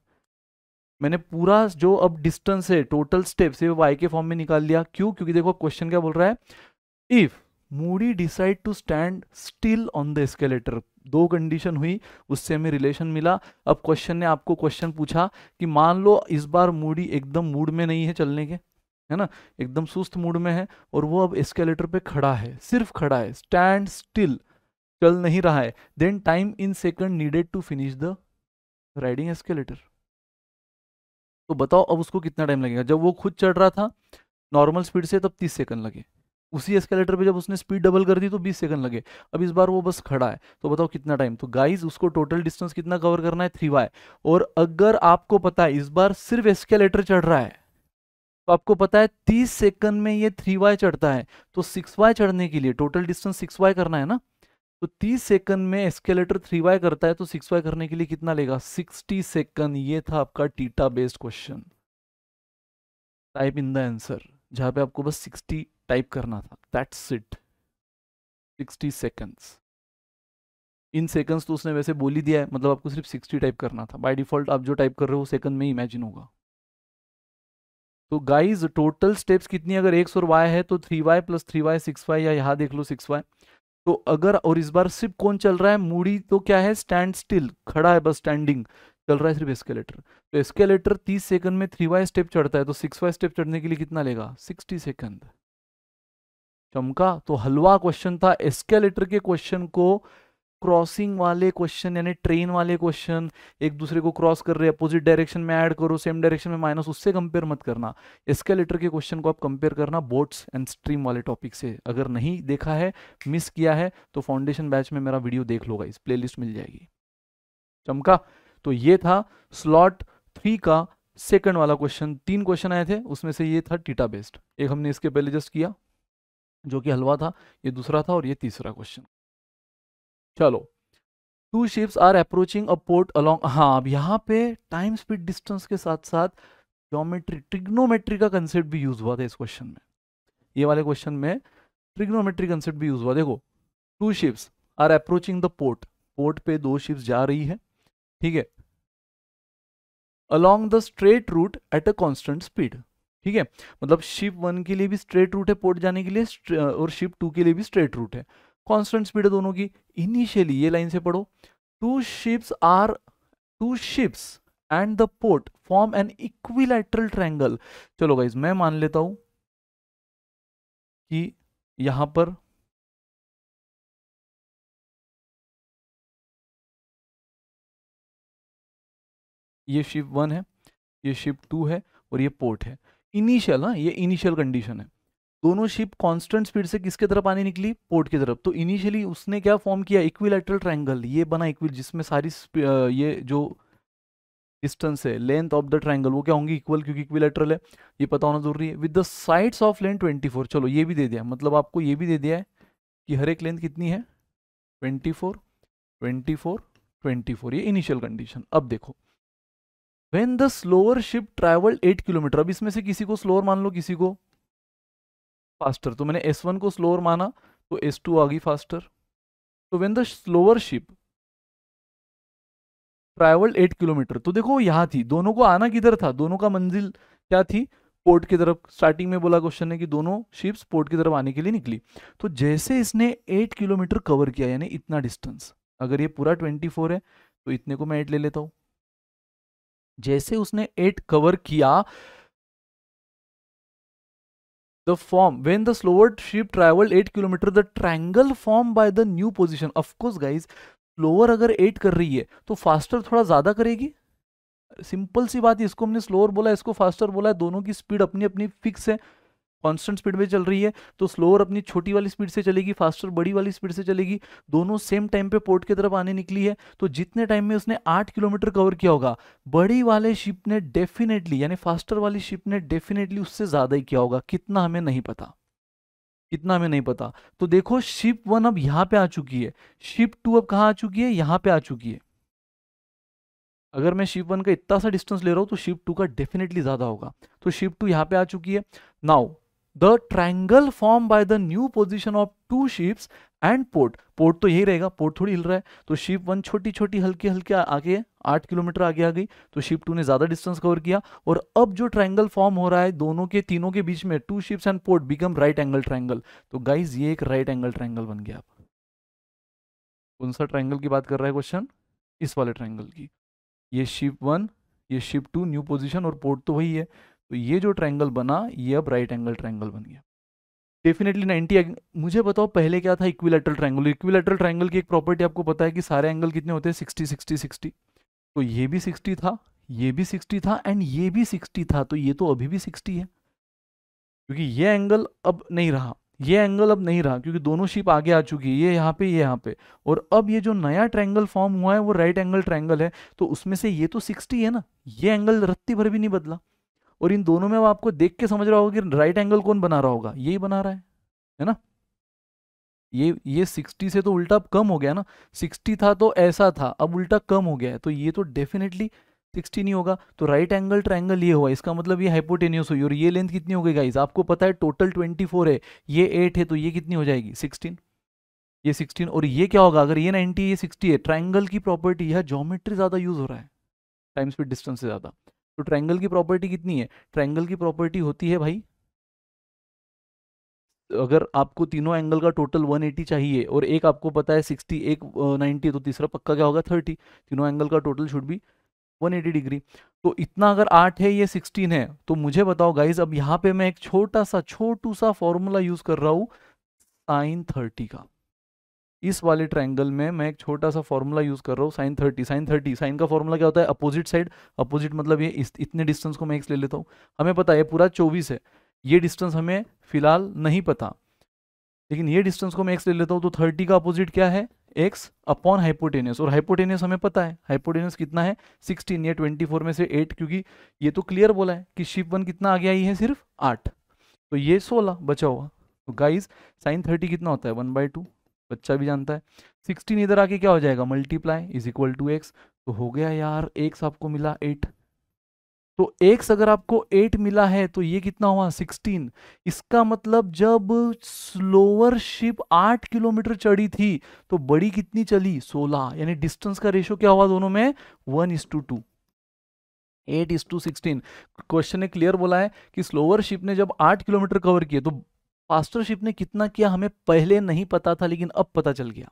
मैंने पूरा जो अब डिस्टेंस है टोटल स्टेप्स है वाई के फॉर्म में निकाल लिया क्यों क्योंकि देखो क्वेश्चन क्या बोल रहा है if Moody decide to stand still on the escalator दो कंडीशन हुई उससे हमें रिलेशन मिला अब क्वेश्चन ने आपको क्वेश्चन पूछा कि मान लो इस बार मूडी एकदम मूड में नहीं है चलने के है ना एकदम सुस्त मूड में है और वो अब एस्केलेटर पे खड़ा है सिर्फ खड़ा है स्टैंड स्टिल चल नहीं रहा है then time in second needed to finish the riding escalator तो बताओ अब उसको कितना टाइम लगेगा जब वो खुद चढ़ रहा था नॉर्मल स्पीड से तब तीस सेकंड लगे उसी एस्केलेटर पे जब उसने स्पीड डबल कर दी तो 20 सेकंड लगे अब इस बार वो बस खड़ा है तो बताओ कितना टाइम तो गाइस उसको टोटल डिस्टेंस कितना कवर करना है थ्री वाई और अगर आपको पता है इस बार सिर्फ एस्केलेटर चढ़ रहा है तो आपको पता है तीस सेकंड में ये थ्री वाई चढ़ता है तो सिक्स वाई चढ़ने के लिए टोटल डिस्टेंस सिक्स वाई करना है ना तो तीस सेकंड में एस्केलेटर थ्री वाई करता है तो सिक्स वाई करने के लिए कितना लेगा सिक्सटी सेकंड ये था आपका TITA based question type in the answer जहां पे आपको बस सिक्सटी टाइप करना था that's it sixty seconds in seconds तो उसने वैसे बोली दिया है मतलब आपको सिर्फ सिक्सटी टाइप करना था बाय डिफॉल्ट आप जो टाइप कर रहे हो सेकंड में इमेजिन होगा तो गाइज टोटल स्टेप्स कितनी अगर एक्स और वाई है तो three Y plus three Y six Y या यहाँ देख लो सिक्स वाई तो अगर और इस बार सिर्फ कौन चल रहा है मूडी तो क्या है स्टैंड स्टिल खड़ा है बस स्टैंडिंग चल रहा है सिर्फ एस्केलेटर तो एस्केलेटर तीस सेकंड में थ्री वाई स्टेप चढ़ता है तो सिक्स वाई स्टेप चढ़ने के लिए कितना लेगा सिक्सटी सेकंड चमका तो हलवा क्वेश्चन था एस्केलेटर के क्वेश्चन को क्रॉसिंग वाले क्वेश्चन यानी ट्रेन वाले क्वेश्चन एक दूसरे को क्रॉस कर रहे अपोजिट डायरेक्शन में ऐड करो सेम डायरेक्शन में माइनस उससे कंपेयर मत करना एस्केलेटर के क्वेश्चन को आप कंपेयर करना बोट्स एंड स्ट्रीम वाले टॉपिक से अगर नहीं देखा है मिस किया है तो फाउंडेशन बैच में मेरा वीडियो देख लोगा इस प्ले मिल जाएगी चमका तो ये था स्लॉट थ्री का सेकेंड वाला क्वेश्चन तीन क्वेश्चन आए थे उसमें से ये था टीटा बेस्ड एक हमने इसके पहले जस्ट किया जो कि हलवा था ये दूसरा था और ये तीसरा क्वेश्चन चलो two ships are approaching a port along हाँ अब यहाँ पे टाइम स्पीड डिस्टेंस के साथ साथ जोमेट्री ट्रिग्नोमेट्री का कंसेप्ट भी यूज हुआ था इस क्वेश्चन में ये वाले क्वेश्चन में ट्रिग्नोमेट्री कंसेप्ट भी यूज हुआ देखो two ships are approaching the port port पे दो शिप्स जा रही है ठीक है along the straight route at a constant speed ठीक है मतलब शिप वन के लिए भी स्ट्रेट रूट है पोर्ट जाने के लिए और शिप टू के लिए भी स्ट्रेट रूट है कॉन्स्टेंट स्पीड है दोनों की इनिशियली ये लाइन से पढ़ो two ships are two ships and the port form an equilateral triangle चलो गाइज मैं मान लेता हूं कि यहां पर ये शिप वन है ये शिप टू है और ये पोर्ट है इनिशियल हाँ ये इनिशियल कंडीशन है दोनों शिप कांस्टेंट स्पीड से किसके तरफ आने निकली पोर्ट की तरफ तो इनिशियली उसने क्या फॉर्म किया इक्विलेटरल ट्रायंगल ये बना इक्विल जिसमें सारी ये जो डिस्टेंस है लेंथ ऑफ द ट्रायंगल वो क्या होंगी इक्वल क्योंकि इक्विलेटरल है ये पता होना जरूरी है with the sides of length 24 चलो ये भी दे दिया मतलब आपको ये भी दे दिया है कि हर एक लेंथ कितनी है 24 24 24 ये इनिशियल कंडीशन अब देखो when the slower ship travel 8 kilometer अब इसमें से किसी को स्लोअर मान लो किसी को फास्टर तो मैंने एस वन को स्लोअर माना तो एस टू आ गई फास्टर तो when the slower ship travel eight kilometer तो देखो यहाँ थी दोनों को आना किधर था दोनों का मंजिल क्या थी पोर्ट की तरफ स्टार्टिंग में बोला क्वेश्चन है कि दोनों शिप्स पोर्ट की तरफ आने के लिए निकली तो जैसे इसने एट किलोमीटर कवर किया यानी इतना डिस्टेंस अगर ये पूरा ट्वेंटी फोर है तो इतने को मैं एट ले लेता हूँ जैसे उसने एट कवर किया the form when the slower ship traveled 8 km the triangle formed by the new position of course guys slower अगर 8 कर रही है तो faster थोड़ा ज़्यादा करेगी सिंपल सी बात इसको हमने स्लोअर बोला इसको फास्टर बोला है दोनों की स्पीड अपनी अपनी फिक्स है कॉन्स्टेंट स्पीड में चल रही है तो स्लोअर अपनी छोटी वाली स्पीड से चलेगी फास्टर बड़ी वाली स्पीड से चलेगी दोनों सेम टाइम पे पोर्ट की तरफ आने निकली है तो जितने टाइम में उसने आठ किलोमीटर कवर किया होगा बड़ी वाले शिप ने डेफिनेटली यानी फास्टर वाली शिप ने डेफिनेटली उससे ज़्यादा ही किया होगा कितना हमें नहीं पता इतना हमें नहीं पता तो देखो शिप वन अब यहां पे आ चुकी है शिप टू अब कहा आ चुकी है यहां पे आ चुकी है अगर मैं शिप वन का इतना सा डिस्टेंस ले रहा हूं तो शिप टू का डेफिनेटली ज़्यादा होगा तो शिप टू यहां पे आ चुकी है now the triangle form by the new position of two ships and port port तो यही रहेगा पोर्ट थोड़ी हिल रहा है तो शिप वन छोटी छोटी हल्की हल्की आगे आठ किलोमीटर आगे आ गई तो शिप टू ने ज़्यादा डिस्टेंस कवर किया और अब जो ट्राइंगल फॉर्म हो रहा है दोनों के तीनों के बीच में two ships and port become right angle triangle तो गाइज ये एक राइट एंगल ट्राइंगल बन गया कौन सा ट्राइंगल की बात कर रहा है क्वेश्चन इस वाले ट्राइंगल की ये शिप वन ये शिप टू न्यू पोजिशन और पोर्ट तो वही है तो ये जो ट्रायंगल बना ये अब राइट एंगल ट्रायंगल बन गया डेफिनेटली 90 मुझे बताओ पहले क्या था इक्विलेटरल ट्रायंगल इक्विलेटरल ट्रायंगल की एक प्रॉपर्टी आपको पता है कि सारे एंगल कितने होते हैं सिक्सटी सिक्सटी सिक्सटी तो ये भी सिक्सटी था ये भी सिक्सटी था एंड ये भी सिक्सटी था तो ये तो अभी भी सिक्सटी है क्योंकि ये एंगल अब नहीं रहा ये एंगल अब नहीं रहा क्योंकि दोनों शिप आगे आ चुकी है ये यहाँ पे ये यहाँ पे और अब ये जो नया ट्रायंगल फॉर्म हुआ है वो राइट एंगल ट्रायंगल है तो उसमें से ये तो 60 है ना ये एंगल रत्ती भर भी नहीं बदला और इन दोनों में आपको देख के समझ रहा होगा कि राइट एंगल कौन बना रहा होगा यही बना रहा है है ना ये ये 60 से तो उल्टा कम हो गया ना 60 था तो ऐसा था अब उल्टा कम हो गया है तो ये तो डेफिनेटली 60 नहीं होगा तो राइट एंगल ट्रायंगल ये हुआ इसका मतलब ये हाइपोटेनियस हुई और ये लेंथ कितनी हो गई गाइज आपको पता है टोटल 24 है ये 8 है तो ये कितनी हो जाएगी 16 ये 16 और ये क्या होगा अगर ये 90 ये 60 है ट्राइंगल की प्रॉपर्टी है जोमेट्री ज़्यादा यूज़ हो रहा है टाइम्स स्पीड डिस्टेंस से ज़्यादा तो ट्रायंगल की प्रॉपर्टी कितनी है ट्रायंगल की प्रॉपर्टी होती है भाई अगर आपको तीनों एंगल का टोटल 180 चाहिए और एक आपको पता है 60 एक 90 तो तीसरा पक्का क्या होगा 30 तीनों एंगल का टोटल शुड भी 180 डिग्री तो इतना अगर आठ है ये 16 है तो मुझे बताओ गाइज अब यहाँ पे मैं एक छोटा सा छोटू सा फॉर्मूला यूज कर रहा हूँ साइन थर्टी का इस वाले ट्रायंगल में मैं एक छोटा सा फॉर्मूला यूज कर रहा हूँ sine thirty sine thirty sine का फॉर्मूला क्या होता है अपोजिट साइड अपोजिट मतलब ये इस, इतने डिस्टेंस को मैं एक्स ले लेता हूँ हमें पता है पूरा चौबीस है ये डिस्टेंस हमें फिलहाल नहीं पता लेकिन ये डिस्टेंस को मैं एक्स ले लेता हूँ तो थर्टी का अपोजिट क्या है एक्स अपॉन हाइपोटेनियस और हाइपोटेनियस हमें पता है हाइपोटेनियस कितना है सिक्सटीन या ट्वेंटी फोर में से एट क्योंकि ये तो क्लियर बोला है कि शिप वन कितना आगे आई है सिर्फ आठ तो ये सोलह बचा हुआ तो गाइज साइन थर्टी कितना होता है वन बाई टू बच्चा भी जानता है सिक्सटीन इधर आके क्या हो जाएगा multiply is equal to X तो हो गया यार एक्स आपको मिला एट तो एक्स अगर आपको एट मिला है तो ये कितना हुआ सिक्सटीन इसका मतलब जब स्लोअर शिप आठ किलोमीटर चढ़ी थी तो बड़ी कितनी चली सोलह यानी डिस्टेंस का रेशियो क्या हुआ दोनों में one is to two eight is to sixteen question ने क्लियर बोला है कि स्लोअर शिप ने जब आठ किलोमीटर कवर किए तो पास्टरशिप ने कितना किया हमें पहले नहीं पता था लेकिन अब पता चल गया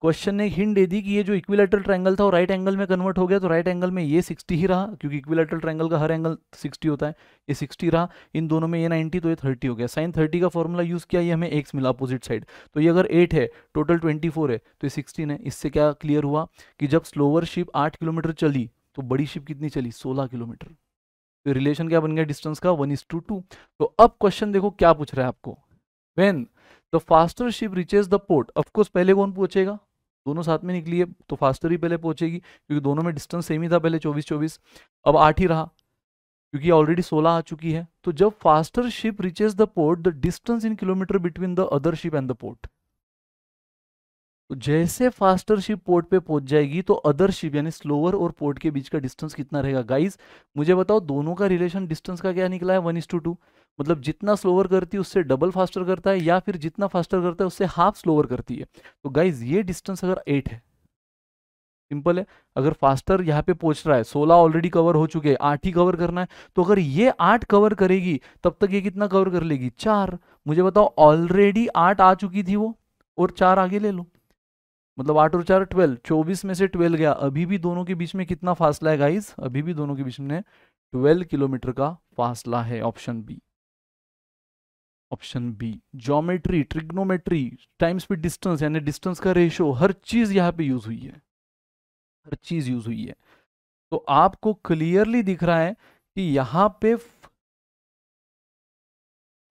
क्वेश्चन ने हिंट दे दी कि ये जो इक्विलेटरल ट्रायंगल था वो राइट एंगल में कन्वर्ट हो गया तो राइट एंगल में ये 60 ही रहा क्योंकि इक्विलेटरल ट्रायंगल का हर एंगल 60 होता है ये 60 रहा इन दोनों में ये 90 तो ये 30 हो गया साइन 30 का फॉर्मूला यूज़ किया ये हमें एक्स मिला अपोजिट साइड तो ये अगर एट है टोटल ट्वेंटी है तो ये सिक्सटीन है इससे क्या क्लियर हुआ कि जब स्लोअर शिप आठ किलोमीटर चली तो बड़ी शिप कितनी चली सोलह किलोमीटर तो रिलेशन क्या बन गया डिस्टेंस का वन इज टू टू तो अब क्वेश्चन देखो क्या पूछ रहा है आपको when the faster ship reaches the port of course पहले कौन पहुंचेगा दोनों साथ में निकली है तो फास्टर ही पहले पहुंचेगी क्योंकि दोनों में डिस्टेंस सेम ही था पहले चौबीस चौबीस अब आठ ही रहा क्योंकि ऑलरेडी सोलह आ चुकी है तो जब faster ship reaches the port the distance in kilometer between the other ship and the port जैसे फास्टर शिप पोर्ट पे पहुंच जाएगी तो अदर शिप यानी स्लोअर और पोर्ट के बीच का डिस्टेंस कितना रहेगा गाइस मुझे बताओ दोनों का रिलेशन डिस्टेंस का क्या निकला है वन इज टू टू मतलब जितना स्लोअर करती है उससे डबल फास्टर करता है या फिर जितना फास्टर करता है उससे हाफ स्लोअर करती है तो गाइज ये डिस्टेंस अगर एट है सिंपल है अगर फास्टर यहाँ पे पहुंच रहा है सोलह ऑलरेडी कवर हो चुके हैं आठ ही कवर करना है तो अगर ये आठ कवर करेगी तब तक ये कितना कवर कर लेगी चार मुझे बताओ ऑलरेडी आठ आ चुकी थी वो और चार आगे ले लो मतलब आठ और चार ट्वेल्व चौबीस में से ट्वेल्व गया अभी भी दोनों के बीच में कितना फासला है गाइस अभी भी दोनों के बीच में ट्वेल्व किलोमीटर का फासला है option B option B geometry trigonometry time speed distance यानी डिस्टेंस का रेशो हर चीज यहाँ पे यूज हुई है हर चीज यूज हुई है तो आपको क्लियरली दिख रहा है कि यहाँ पे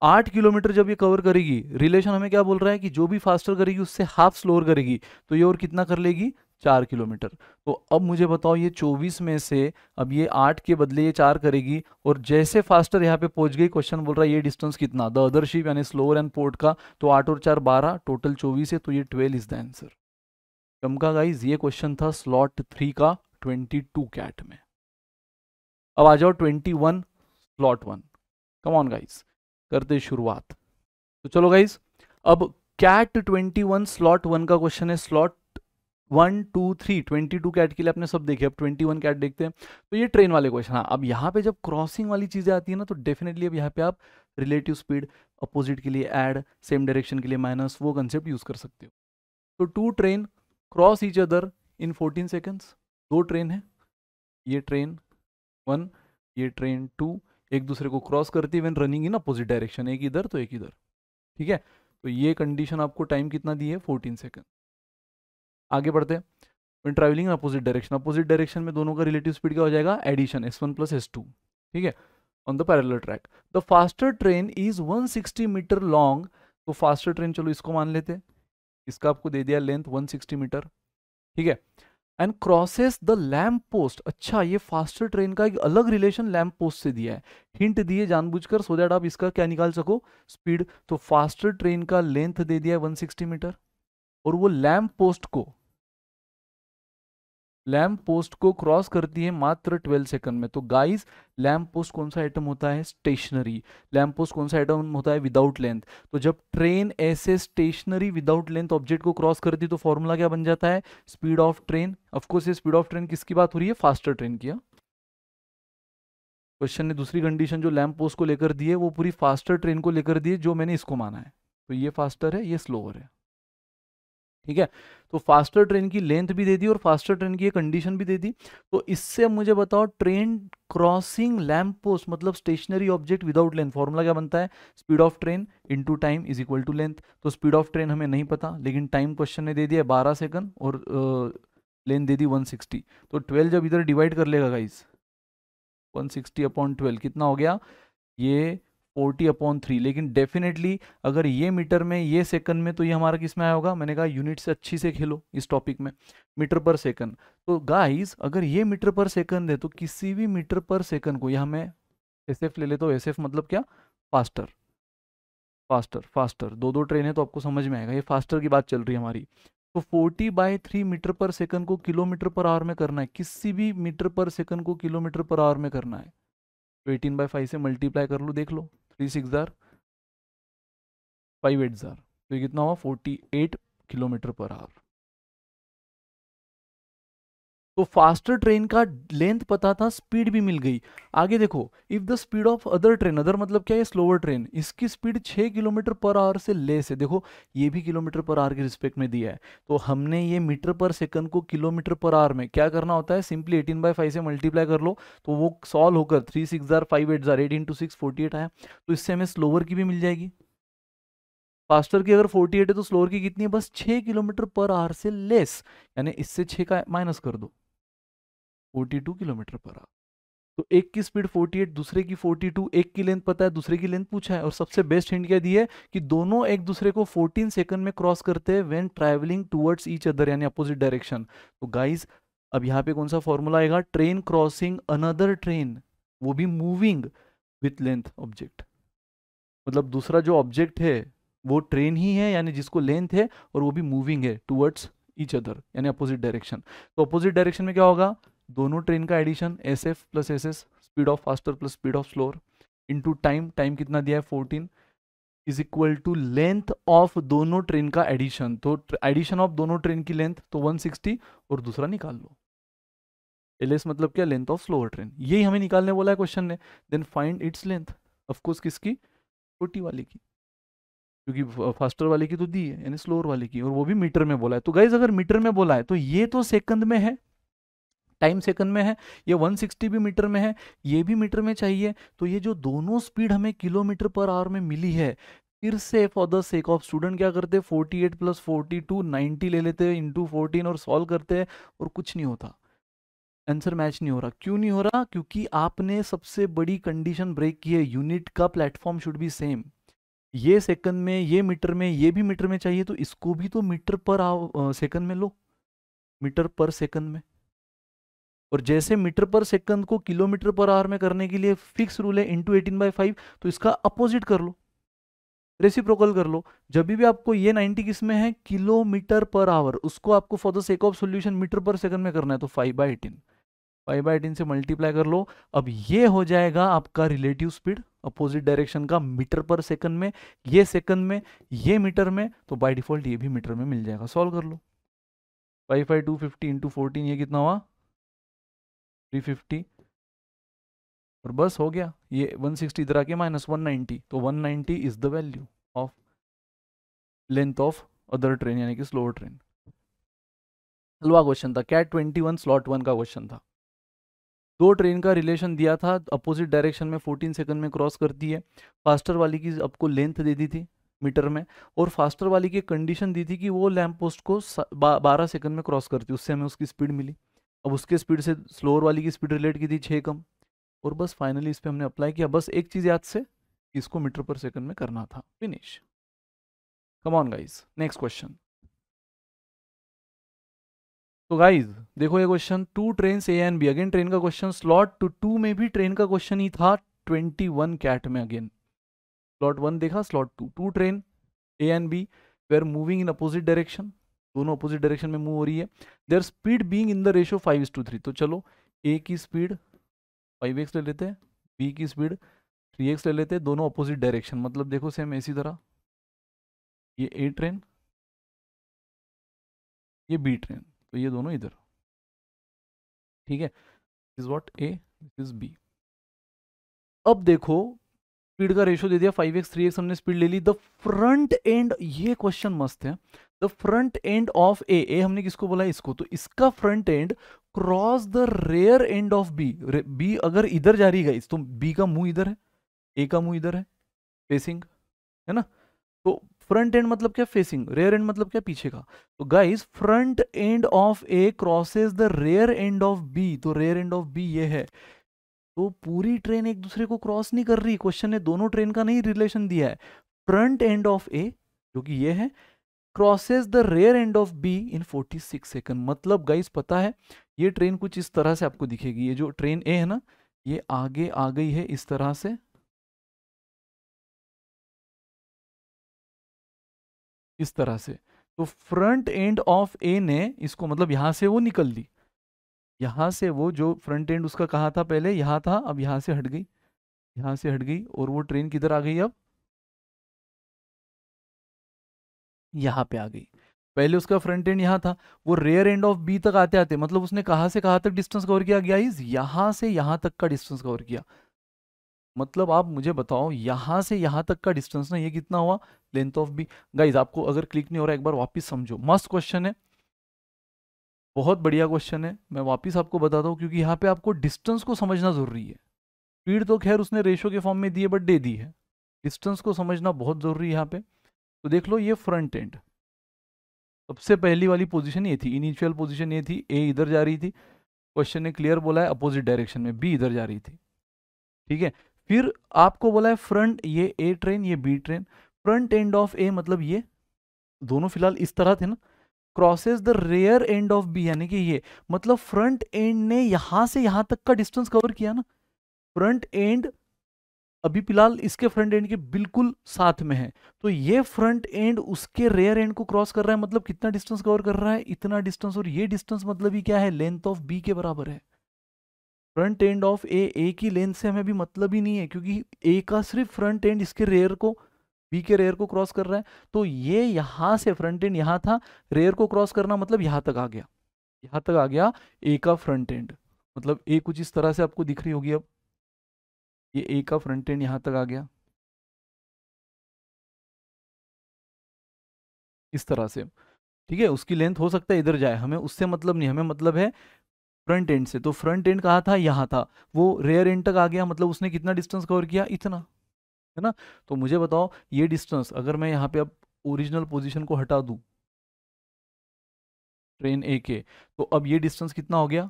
आठ किलोमीटर जब ये कवर करेगी रिलेशन हमें क्या बोल रहा है कि जो भी फास्टर करेगी उससे हाफ स्लोअर करेगी तो ये और कितना कर लेगी चार किलोमीटर तो अब मुझे बताओ ये चौबीस में से अब ये आठ के बदले ये चार करेगी और जैसे फास्टर यहाँ पे पहुंच गई क्वेश्चन बोल रहा है ये डिस्टेंस कितना द अदर शिप यानी स्लोअर एंड पोर्ट का तो आठ और चार बारह टोटल चौबीस है तो ये ट्वेल्व इज द आंसर चमका गाइज ये क्वेश्चन था स्लॉट थ्री का ट्वेंटी टू कैट में अब आ जाओ twenty one slot one come on guys करते शुरुआत तो चलो गाइज अब CAT twenty one slot one का क्वेश्चन है slot one two three twenty two CAT के लिए आपने सब देखे अब ट्वेंटी वन कैट देखते हैं तो ये ट्रेन वाले क्वेश्चन हाँ अब यहाँ पे जब क्रॉसिंग वाली चीज़ें आती है ना तो डेफिनेटली अब यहाँ पे आप रिलेटिव स्पीड अपोजिट के लिए एड सेम डायरेक्शन के लिए माइनस वो कंसेप्ट यूज़ कर सकते हो तो two train cross each other in fourteen seconds दो ट्रेन है ये ट्रेन वन ये ट्रेन टू एक दूसरे को क्रॉस करती है when running in opposite direction एक इधर तो एक इधर ठीक है तो ये कंडीशन आपको टाइम कितना दी है फोर्टीन सेकेंड आगे बढ़ते हैं when travelling in opposite direction opposite direction में दोनों का रिलेटिव स्पीड क्या हो जाएगा addition S one plus S two ठीक है on the parallel track the faster train is 160 meter long तो फास्टर ट्रेन चलो इसको मान लेते हैं इसका आपको दे दिया लेंथ 160 मीटर ठीक है and crosses the lamp post अच्छा ये फास्टर ट्रेन का एक अलग रिलेशन लैम्प पोस्ट से दिया है हिंट दिए जानबूझकर सो दैट आप इसका क्या निकाल सको स्पीड तो फास्टर ट्रेन का लेंथ दे दिया है 160 मीटर और वो लैम्प पोस्ट को लैम्प पोस्ट को क्रॉस करती है मात्र 12 सेकंड में तो गाइस लैम्प पोस्ट कौन सा आइटम होता है स्टेशनरी लैम्प पोस्ट कौन सा आइटम होता है विदाउट लेंथ तो जब ट्रेन ऐसे स्टेशनरी विदाउट लेंथ ऑब्जेक्ट को क्रॉस करती है तो फॉर्मूला क्या बन जाता है स्पीड ऑफ ट्रेन ऑफकोर्स ये स्पीड ऑफ ट्रेन किसकी बात हो रही है फास्टर ट्रेन की क्वेश्चन हाँ। ने दूसरी कंडीशन जो लैम्प पोस्ट को लेकर दी है वो पूरी फास्टर ट्रेन को लेकर दी है जो मैंने इसको माना है तो ये फास्टर है ये स्लोअर है ठीक है तो फास्टर ट्रेन की लेंथ भी दे दी और फास्टर ट्रेन की ये कंडीशन भी दे दी तो इससे मुझे बताओ ट्रेन क्रॉसिंग लैम्प पोस्ट मतलब stationary object without length formula क्या बनता है speed of train into time is equal to length तो स्पीड ऑफ ट्रेन हमें नहीं पता लेकिन टाइम क्वेश्चन ने दे दिया बारह सेकंड और लेंथ दे दी वन सिक्सटी तो ट्वेल्व जब इधर डिवाइड कर लेगा guys one sixty upon twelve कितना हो गया ये फोर्टी अपॉन थ्री लेकिन डेफिनेटली अगर ये मीटर में ये सेकंड में तो ये हमारा किस में आया होगा मैंने कहा यूनिट से अच्छी से खेलो इस टॉपिक में मीटर पर सेकंड तो गाइस अगर ये मीटर पर सेकंड है तो किसी भी मीटर पर सेकंड को यह मैं एस एफ ले लेता हूँ एस एफ मतलब क्या फास्टर फास्टर फास्टर दो दो ट्रेन है तो आपको समझ में आएगा ये फास्टर की बात चल रही है हमारी तो 40 by three metre per second को किलोमीटर पर आवर में करना है किसी भी मीटर पर सेकंड को किलोमीटर पर आवर में करना है तो एटीन बाई फाइव से मल्टीप्लाई कर लो देख लो थ्री सिक्स जार फाइव एट जार तो ये कितना हुआ forty eight kilometre per hour तो फास्टर ट्रेन का लेंथ पता था स्पीड भी मिल गई आगे देखो if the speed of other train other मतलब क्या है स्लोअर ट्रेन इसकी स्पीड 6 किलोमीटर पर आवर से लेस है देखो ये भी किलोमीटर पर आवर के रिस्पेक्ट में दिया है तो हमने ये मीटर पर सेकंड को किलोमीटर पर आवर में क्या करना होता है सिंपली एटीन बाई फाइव से मल्टीप्लाई कर लो तो वो सॉल्व होकर थ्री सिक्स जार फाइव एट जार eight into six forty eight आया तो इससे हमें स्लोअर की भी मिल जाएगी फास्टर की अगर 48 है तो स्लोअर की कितनी है बस 6 किलोमीटर पर आवर से लेस यानी इससे 6 का माइनस कर दो 42 किलोमीटर पर आवर तो एक की स्पीड 48 दूसरे की 42 एक की लेंथ पता है दूसरे की लेंथ पूछा है और सबसे बेस्ट हिंट क्या दी है कि दोनों एक दूसरे को 14 सेकंड में क्रॉस करते हैं when travelling towards each other यानी अपोजिट डायरेक्शन तो गाइस अब यहाँ पे कौन सा फॉर्मूला आएगा ट्रेन क्रॉसिंग अनदर ट्रेन वो भी मूविंग विथ लेंथ ऑब्जेक्ट मतलब दूसरा जो ऑब्जेक्ट है वो ट्रेन ही है यानी जिसको लेंथ है और वो भी मूविंग है टुवर्ड्स ईच अदर यानी अपोजिट डायरेक्शन तो अपोजिट डायरेक्शन में क्या होगा दोनों ट्रेन का addition S F plus S S speed of faster plus speed of slower into time time कितना दिया है fourteen is equal to length of दोनों ट्रेन का एडिशन तो एडिशन ऑफ दोनों ट्रेन की लेंथ तो 160 और दूसरा निकाल लो एल मतलब क्या लेंथ ऑफ स्लोअर ट्रेन यही हमें निकालने बोला है क्वेश्चन ने then find its length of course किसकी छोटी वाली की क्योंकि फास्टर वाले की तो दी है यानी स्लोअर वाले की और वो भी मीटर में बोला है तो गाइज अगर मीटर में बोला है तो ये तो सेकंड में है टाइम सेकंड में है ये 160 भी मीटर में है ये भी मीटर में चाहिए तो ये जो दोनों स्पीड हमें किलोमीटर पर आवर में मिली है फिर से for the sake of student क्या करते हैं forty eight plus forty two ninety ले लेते हैं इंटू फोर्टीन और सॉल्व करते हैं और कुछ नहीं होता आंसर मैच नहीं हो रहा क्यों नहीं हो रहा क्योंकि आपने सबसे बड़ी कंडीशन ब्रेक की है यूनिट का प्लेटफॉर्म शुड बी सेम ये सेकंड में ये मीटर में ये भी मीटर में चाहिए तो इसको भी तो मीटर पर आओ सेकंड में लो मीटर पर सेकंड में और जैसे मीटर पर सेकंड को किलोमीटर पर आवर में करने के लिए फिक्स रूल है इंटू एटीन बाई फाइव तो इसका अपोजिट कर लो रेसिप्रोकल कर लो जब भी आपको ये 90 किस में है किलोमीटर पर आवर उसको आपको for the sake of solution metre per second में करना है तो five by eighteen five by eighteen से मल्टीप्लाई कर लो अब ये हो जाएगा आपका रिलेटिव स्पीड अपोजिट डायरेक्शन का मीटर पर सेकंड में ये सेकंड में ये मीटर में तो बाय डिफॉल्ट ये भी मीटर में मिल जाएगा सॉल्व कर लो five five two fifty into fourteen ये कितना हुआ 350 और बस हो गया ये 160 इधर आके माइनस वन तो 190 is the value of length of other train यानी कि स्लोअर ट्रेन हलवा क्वेश्चन था कैट 21 स्लॉट वन का क्वेश्चन था दो ट्रेन का रिलेशन दिया था अपोजिट डायरेक्शन में 14 सेकंड में क्रॉस करती है फास्टर वाली की आपको लेंथ दे दी थी मीटर में और फास्टर वाली की कंडीशन दी थी कि वो लैंप पोस्ट को बारह सेकंड में क्रॉस करती उससे हमें उसकी स्पीड मिली अब उसके स्पीड से स्लोअर वाली की स्पीड रिलेट की थी छः कम और बस फाइनली इस पर हमने अप्लाई किया बस एक चीज़ याद से इसको मीटर पर सेकंड में करना था finish come on guys next question तो गाइज देखो ये question two train A and B again train का क्वेश्चन स्लॉट टू टू में भी ट्रेन का क्वेश्चन ही था ट्वेंटी वन कैट में अगेन स्लॉट वन देखा slot two two train A and B we are moving in opposite direction दोनों अपोजिट डायरेक्शन में मूव हो रही है their speed being in the ratio five is to three तो चलो ए की स्पीड फाइव एक्स ले लेते हैं बी की स्पीड थ्री एक्स ले लेते हैं दोनों अपोजिट डायरेक्शन मतलब देखो सेम इसी तरह ये ए ट्रेन ये बी ट्रेन तो ये दोनों इधर ठीक है is what A is B अब देखो स्पीड का रेशो दे दिया फाइव एक्स थ्री एक्स हमने स्पीड ले ली द फ्रंट एंड ये क्वेश्चन मस्त है the front end of A A हमने किसको बोला इसको तो इसका front end cross the rear end of B B अगर इधर जा रही है तो बी का मुंह इधर है ए का मुंह इधर है फेसिंग है ना तो फ्रंट एंड मतलब क्या फेसिंग रेयर एंड मतलब क्या पीछे का तो guys front end of A crosses the rear end of B तो रेयर एंड ऑफ बी ये है तो पूरी ट्रेन एक दूसरे को क्रॉस नहीं कर रही क्वेश्चन ने दोनों ट्रेन का नहीं रिलेशन दिया है फ्रंट एंड ऑफ ए जो कि ये है crosses the rear end of B in 46 second मतलब गाइस पता है ये ट्रेन कुछ इस तरह से आपको दिखेगी ये जो ट्रेन ए है ना ये आगे आ गई है इस तरह से इस तरह से तो फ्रंट एंड ऑफ ए ने इसको मतलब यहां से वो निकल ली यहां से वो जो फ्रंट एंड उसका कहा था पहले यहां था अब यहां से हट गई यहां से हट गई और वो ट्रेन किधर आ गई अब यहाँ पे आ गई पहले उसका फ्रंट एंड यहाँ था वो रेयर एंड ऑफ बी तक आते आते मतलब उसने कहाँ से कहाँ तक डिस्टेंस कवर किया गया इज यहाँ से यहाँ तक का डिस्टेंस कवर किया मतलब आप मुझे बताओ यहाँ से यहाँ तक का डिस्टेंस ना ये कितना हुआ लेंथ ऑफ बी गाइज आपको अगर क्लिक नहीं हो रहा एक बार वापस समझो मस्त क्वेश्चन है बहुत बढ़िया क्वेश्चन है मैं वापस आपको बताता हूँ क्योंकि यहाँ पे आपको डिस्टेंस को समझना जरूरी है स्पीड तो खैर उसने रेशो के फॉर्म में दिए बट दे दी है डिस्टेंस को समझना बहुत जरूरी है यहाँ पे तो देख लो ये फ्रंट एंड सबसे पहली वाली पोजीशन ये थी इनिशियल पोजीशन ये थी ए इधर जा रही थी क्वेश्चन ने क्लियर बोला है अपोजिट डायरेक्शन में बी इधर जा रही थी ठीक है फिर आपको बोला है फ्रंट ये ए ट्रेन ये B train front end of A मतलब ये दोनों फिलहाल इस तरह थे ना crosses the rear end of B यानी कि ये मतलब फ्रंट एंड ने यहां से यहां तक का डिस्टेंस कवर किया ना फ्रंट एंड अभी फिलहाल इसके फ्रंट एंड के बिल्कुल साथ में है तो ये फ्रंट एंड उसके रेयर एंड को क्रॉस कर रहा है मतलब कितना डिस्टेंस कवर कर रहा है इतना डिस्टेंस और ये डिस्टेंस मतलब ही क्या है लेंथ ऑफ बी के बराबर है front end of A A की लेंथ से हमें भी मतलब ही नहीं है क्योंकि ए का सिर्फ फ्रंट एंड इसके रेयर को बी के रेयर को क्रॉस कर रहा है तो ये यहाँ से फ्रंट एंड यहाँ था रेयर को क्रॉस करना मतलब यहाँ तक आ गया यहाँ तक आ गया ए का फ्रंट एंड मतलब ए कुछ इस तरह से आपको दिख रही होगी अब ये ए का फ्रंट एंड यहाँ तक आ गया इस तरह से ठीक है उसकी लेंथ हो सकता है इधर जाए हमें उससे मतलब नहीं हमें मतलब है फ्रंट एंड से तो फ्रंट एंड कहा था यहाँ था वो रेयर एंड तक आ गया मतलब उसने कितना डिस्टेंस कवर किया इतना है ना तो मुझे बताओ ये डिस्टेंस अगर मैं यहाँ पे अब ओरिजिनल पोजीशन को हटा दू ट्रेन ए के तो अब ये डिस्टेंस कितना हो गया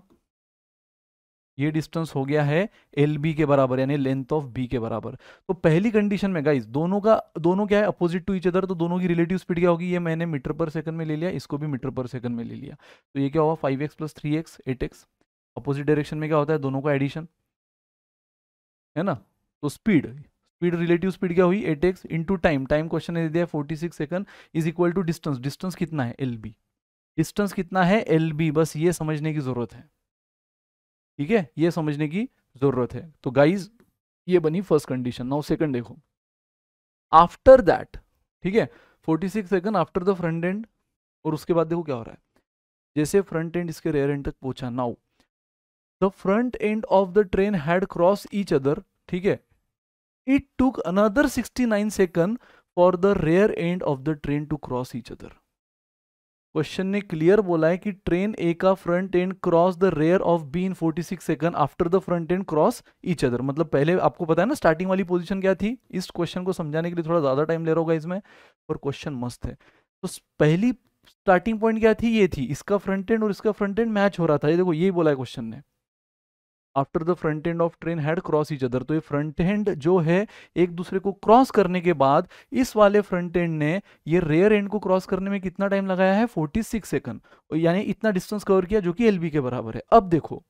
ये डिस्टेंस हो गया है एल बी के बराबर यानी लेंथ ऑफ बी के बराबर तो पहली कंडीशन में गाइस दोनों का दोनों क्या है अपोजिट टू इच अदर तो दोनों की रिलेटिव स्पीड क्या होगी ये मैंने मीटर पर सेकंड में ले लिया इसको भी मीटर पर सेकंड में ले लिया तो ये क्या हुआ five X plus three X eight X opposite direction में क्या होता है दोनों का एडिशन है ना तो स्पीड स्पीड रिलेटिव स्पीड क्या हुई eight X two time time question दे दिया forty six second is equal to distance distance कितना है एल बी डिस्टेंस कितना है एल बी बस ये समझने की जरूरत है ठीक है ये समझने की ज़रूरत है तो गाइज ये बनी फर्स्ट कंडीशन नाउ सेकंड देखो आफ्टर दैट ठीक है 46 second after the front end और उसके बाद देखो क्या हो रहा है जैसे फ्रंट एंड इसके रेयर एंड तक पहुंचा now the front end of the train had cross each other ठीक है it took another 69 second for the rear end of the train to cross each other question ने क्लियर बोला है कि ट्रेन ए का front end cross the rear of B in 46 second after the front end cross each other मतलब पहले आपको पता है ना स्टार्टिंग वाली पोजीशन क्या थी इस क्वेश्चन को समझाने के लिए थोड़ा ज़्यादा टाइम ले रहा होगा इसमें पर क्वेश्चन मस्त है तो पहली स्टार्टिंग पॉइंट क्या थी ये थी इसका फ्रंट एंड और इसका फ्रंट एंड मैच हो रहा था ये देखो यही बोला है क्वेश्चन ने after the front end of train had cross each other तो ये फ्रंट एंड जो है एक दूसरे को क्रॉस करने के बाद इस वाले फ्रंट एंड ने ये रेयर एंड को क्रॉस करने में कितना टाइम लगाया है 46 सेकंड यानी इतना डिस्टेंस कवर किया जो कि एल के बराबर है अब देखो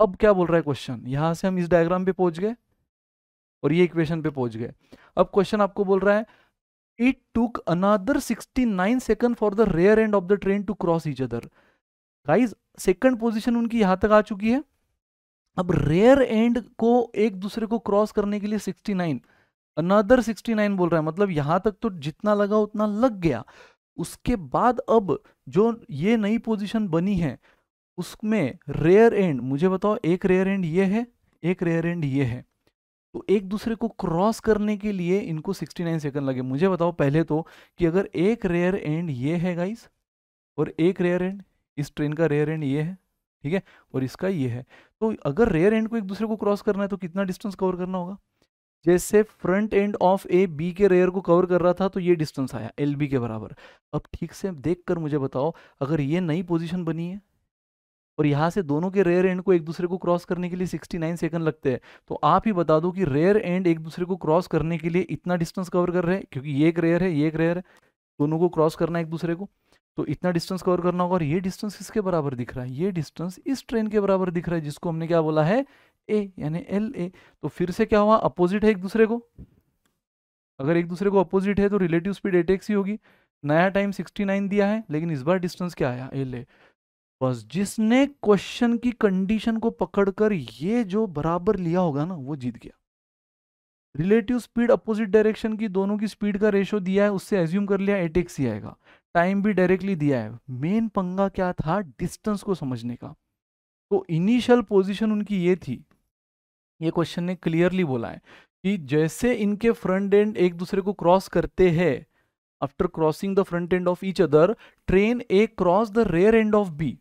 अब क्या बोल रहा है क्वेश्चन यहाँ से हम इस डायग्राम पे पहुंच गए और ये इक्वेशन पे पहुंच गए अब क्वेश्चन आपको बोल रहा है it took another 69 second for the rear end of the train to cross each other guys second position उनकी यहां तक आ चुकी है अब रेयर एंड को एक दूसरे को क्रॉस करने के लिए 69 अनदर 69 बोल रहा है मतलब यहां तक तो जितना लगा उतना लग गया उसके बाद अब जो ये नई पोजीशन बनी है उसमें रेयर एंड मुझे बताओ एक रेयर एंड ये है एक रेयर एंड ये है तो एक दूसरे को क्रॉस करने के लिए इनको 69 सेकंड लगे मुझे बताओ पहले तो कि अगर एक रेयर एंड ये है गाइस और एक रेयर एंड इस ट्रेन का रेयर एंड ये है ठीक है और इसका ये है तो अगर रेयर एंड को एक दूसरे को क्रॉस करना है तो कितना डिस्टेंस कवर करना होगा जैसे front end of A B के रेयर को कवर कर रहा था तो ये डिस्टेंस आया एल बी के बराबर अब ठीक से देख कर मुझे बताओ अगर ये नई पोजिशन बनी है और यहाँ से दोनों के रेयर एंड को एक दूसरे को क्रॉस करने के लिए 69 सेकंड लगते हैं तो आप ही बता दो कि रेयर एंड एक दूसरे को क्रॉस करने के लिए इतना डिस्टेंस कवर कर रहे हैं क्योंकि ये एक रेयर है ये एक रेयर है दोनों को क्रॉस करना है एक दूसरे को तो इतना डिस्टेंस कवर करना होगा और ये डिस्टेंस किसके बराबर दिख रहा है ये डिस्टेंस इस ट्रेन के बराबर दिख रहा है जिसको हमने क्या बोला है ए यानी एल ए तो फिर से क्या हुआ अपोजिट है एक दूसरे को अगर एक दूसरे को अपोजिट है तो रिलेटिव स्पीड एट एक्स ही होगी नया टाइम सिक्सटी नाइन दिया है लेकिन इस बार डिस्टेंस क्या आया एल ए बस जिसने क्वेश्चन की कंडीशन को पकड़कर ये जो बराबर लिया होगा ना वो जीत गया रिलेटिव स्पीड अपोजिट डायरेक्शन की दोनों की स्पीड का रेशो दिया है उससे एज्यूम कर लिया एट एक्स ही आएगा टाइम भी डायरेक्टली दिया है मेन पंगा क्या था डिस्टेंस को समझने का तो इनिशियल पोजीशन उनकी ये थी ये क्वेश्चन ने क्लियरली बोला है कि जैसे इनके फ्रंट एंड एक दूसरे को क्रॉस करते हैं after crossing the front end of each other train A cross the rear end of B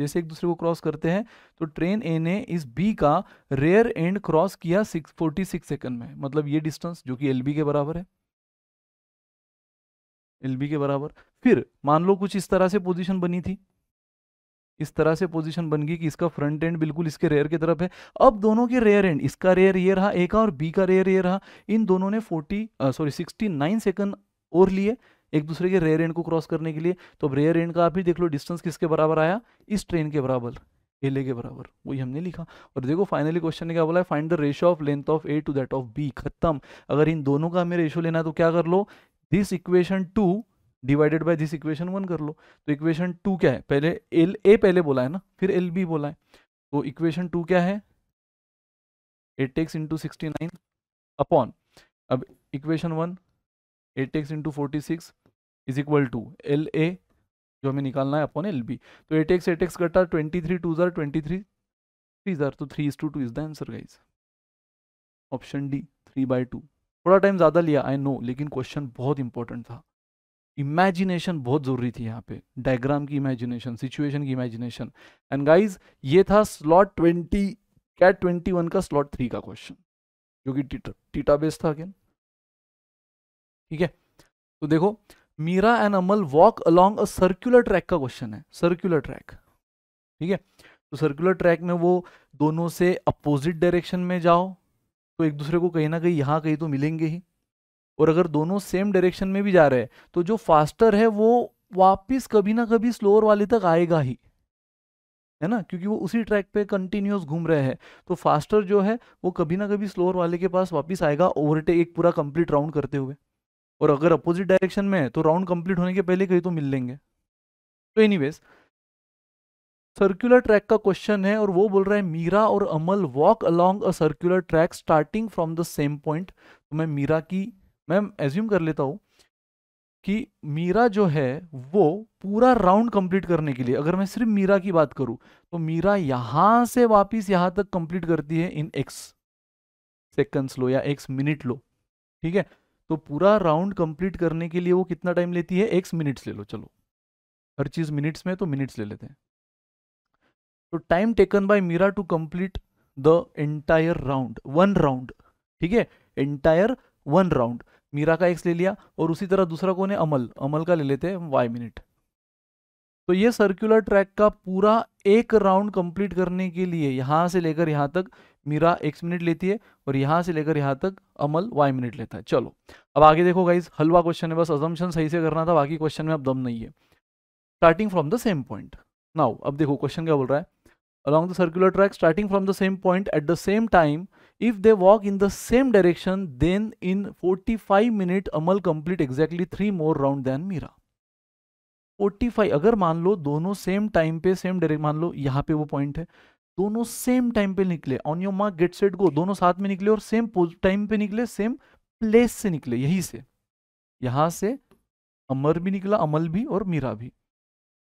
जैसे एक दूसरे को क्रॉस करते हैं तो ट्रेन ए ने इस बी का रेयर एंड क्रॉस किया सिक्स फोर्टी सिक्स सेकेंड में मतलब ये डिस्टेंस जो कि एल के बराबर है एल के बराबर फिर मान लो कुछ इस तरह से पोजीशन बनी थी इस तरह से पोजीशन बन गई कि इसका फ्रंट एंड बिल्कुल इसके रेयर की तरफ है अब दोनों के रेयर एंड इसका रेयर ये रहा ए का और बी का रेयर ये रहा इन दोनों ने 40 सॉरी सिक्सटी नाइन सेकंड और लिए एक दूसरे के रेयर एंड को क्रॉस करने के लिए तो अब रेयर एंड का आप ही देख लो डिस्टेंस किसके बराबर आया इस ट्रेन के बराबर एले के बराबर वही हमने लिखा और देखो फाइनली क्वेश्चन ने क्या बोला है find the ratio of length of A to that of B खत्म अगर इन दोनों का हमें रेशियो लेना है तो क्या कर लो this equation two divided by this equation one कर लो तो इक्वेशन टू क्या है पहले एल ए पहले बोला है ना फिर एल बी बोला है तो इक्वेशन टू क्या है eight X into sixty nine upon अब equation one eight X into forty six is equal to L A जो हमें निकालना है अपॉन एल बी तो एट एक्स एट एक्स कटा ट्वेंटी थ्री टू ज़ार ट्वेंटी थ्री थ्री ज़ार तो three is to two is the answer guys option D three by two थोड़ा टाइम ज़्यादा लिया आई नो लेकिन क्वेश्चन बहुत इंपॉर्टेंट था इमेजिनेशन बहुत ज़रूरी थी यहाँ पे डायग्राम की इमेजिनेशन सिचुएशन की इमेजिनेशन एंड गाइज ये था slot twenty CAT twenty one का स्लॉट थ्री का क्वेश्चन जो कि टीटा बेस था अगेन ठीक है तो देखो Meera and Amal walk along a circular track का क्वेश्चन है सर्कुलर ट्रैक ठीक है तो सर्कुलर ट्रैक में वो दोनों से अपोजिट डायरेक्शन में जाओ तो एक दूसरे को कहीं ना कहीं यहाँ कहीं तो मिलेंगे ही और अगर दोनों सेम डायरेक्शन में भी जा रहे हैं तो जो फास्टर है वो वापस कभी ना कभी स्लोअर वाले तक आएगा ही है ना क्योंकि वो उसी ट्रैक पे कंटिन्यूस घूम रहे हैं तो फास्टर जो है वो कभी ना कभी स्लोअर वाले के पास वापस आएगा ओवरटेक एक पूरा कंप्लीट राउंड करते हुए और अगर अपोजिट डायरेक्शन में है तो राउंड कंप्लीट होने के पहले कहीं तो मिल लेंगे तो एनी सर्कुलर ट्रैक का क्वेश्चन है और वो बोल रहा है मीरा और Amal walk along a circular track starting from the same point तो मैं मीरा की मैं एज्यूम कर लेता हूँ कि मीरा जो है वो पूरा राउंड कंप्लीट करने के लिए अगर मैं सिर्फ मीरा की बात करूँ तो मीरा यहाँ से वापस यहाँ तक कंप्लीट करती है इन एक्स सेकंड्स लो या एक्स मिनट लो ठीक है तो पूरा राउंड कंप्लीट करने के लिए वो कितना टाइम लेती है एक्स मिनट्स ले लो चलो हर चीज़ मिनट्स में तो मिनट्स ले लेते हैं तो time taken by Meera to complete the entire round one round ठीक है एंटायर वन राउंड मीरा का एक्स ले लिया और उसी तरह दूसरा कौन है अमल अमल का ले लेते हैं वाई मिनट तो ये सर्कुलर ट्रैक का पूरा एक राउंड कंप्लीट करने के लिए यहाँ से लेकर यहाँ तक मीरा एक्स मिनट लेती है और यहाँ से लेकर यहाँ तक अमल वाई मिनट लेता है चलो अब आगे देखो गाइज हलवा क्वेश्चन है बस अजम्पन सही से करना था बाकी क्वेश्चन में अब दम नहीं है starting from the same point now अब देखो क्वेश्चन क्या बोल रहा है along the circular track starting from the same point at the same time if they walk in the same direction then in 45 minute amal complete exactly three more round than मेरा 45 अगर मान लो दोनों सेम टाइम पे सेम डायरेक्ट मान लो यहाँ पे वो पॉइंट है दोनों सेम टाइम पे निकले on your mark get set go दोनों साथ में निकले और सेम टाइम पे निकले सेम प्लेस से निकले यही से यहाँ से अमर भी निकला अमल भी और मीरा भी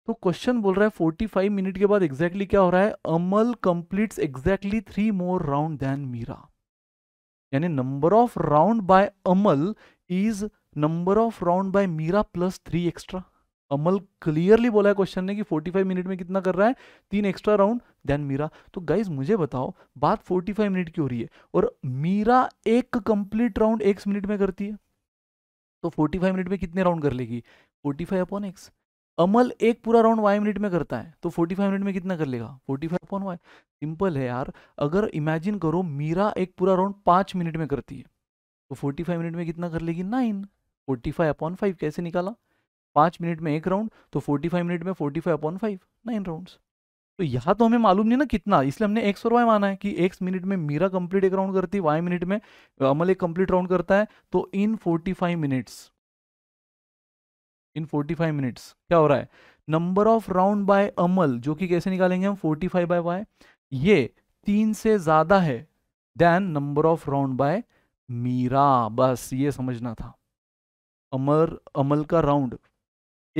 तो क्वेश्चन बोल रहा है फोर्टी फाइव मिनट के बाद एग्जैक्टली exactly क्या हो रहा है Amal complete exactly three more round then Meera यानी number of round by Amal is number of round by Meera plus three extra Amal clearly बोला है क्वेश्चन ने कि 45 मिनट में कितना कर रहा है तीन एक्स्ट्रा राउंड देन मीरा तो गाइज मुझे बताओ बात 45 मिनट की हो रही है और मीरा एक कंप्लीट राउंड एक मिनट में करती है तो 45 मिनट में कितने राउंड कर लेगी 45 अपॉन एक्स अमल एक पूरा राउंड वाई मिनट में करता है तो 45 मिनट में कितना कर लेगा 45 फाइव अपॉन वाई सिंपल है यार अगर इमेजिन करो मीरा एक पूरा राउंड पाँच मिनट में करती है तो 45 मिनट में कितना कर लेगी nine forty five upon five कैसे निकाला पाँच मिनट में एक राउंड तो 45 मिनट में 45 five upon five nine round तो यहाँ तो हमें मालूम नहीं ना कितना इसलिए हमने एक्स और वाई माना है कि एक्स मिनट में मीरा कंप्लीट एक राउंड करती है वाई मिनट में अमल एक कंप्लीट राउंड करता है तो in five minutes in 45 minutes क्या हो रहा है number of round by Amal जो कि कैसे निकालेंगे हम 45 फाइव बाय वाई ये तीन से ज़्यादा है then number of round by Meera बस ये समझना था अमर अमल का राउंड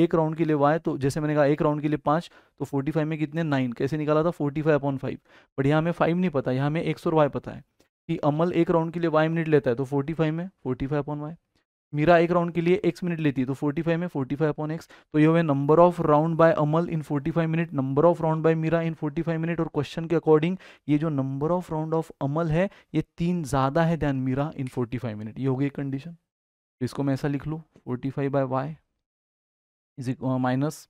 एक राउंड के लिए वाई तो जैसे मैंने कहा एक राउंड के लिए पांच तो फोर्टी फाइव में कितने नाइन कैसे निकाला था forty five upon five but यहाँ हमें फाइव नहीं पता यहाँ हमें एक सौ वाई पता है कि अमल एक राउंड के लिए वाई मिनट लेता है तो फोर्टी फाइव में forty five upon y Meera एक राउंड के लिए एक्स मिनट लेती है तो 45 में 45 फाइव अपॉन एक्स तो ये हुए number of round by Amal in 45 minute number of round by Meera in 45 minute और क्वेश्चन के अकॉर्डिंग ये जो number of round of Amal है ये तीन ज़्यादा है ध्यान मीरा इन 45 मिनट ये हो गई कंडीशन तो इसको मैं ऐसा लिख लूँ forty five by y is minus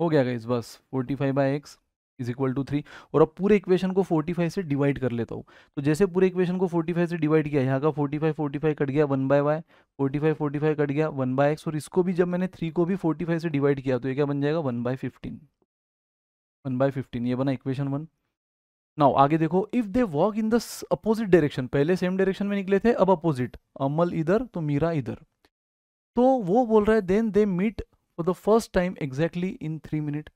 हो गया इस बस forty five by x is equal to three और अब पूरे इक्वेशन को 45 से डिवाइड कर लेता हूँ तो जैसे पूरे इक्वेशन को 45 से डिवाइड किया यहाँ का 45 45 कट गया one by y forty five cut गया वन बाय एक्स और इसको भी जब मैंने थ्री को भी 45 से डिवाइड किया तो ये क्या बन जाएगा one by fifteen one by fifteen ये बना इक्वेशन वन नाउ आगे देखो if they walk in the opposite direction पहले सेम डायरेक्शन में निकले थे अब अपोजिट अमल इधर तो मीरा इधर तो वो बोल रहा है then they meet for the first time exactly in three minute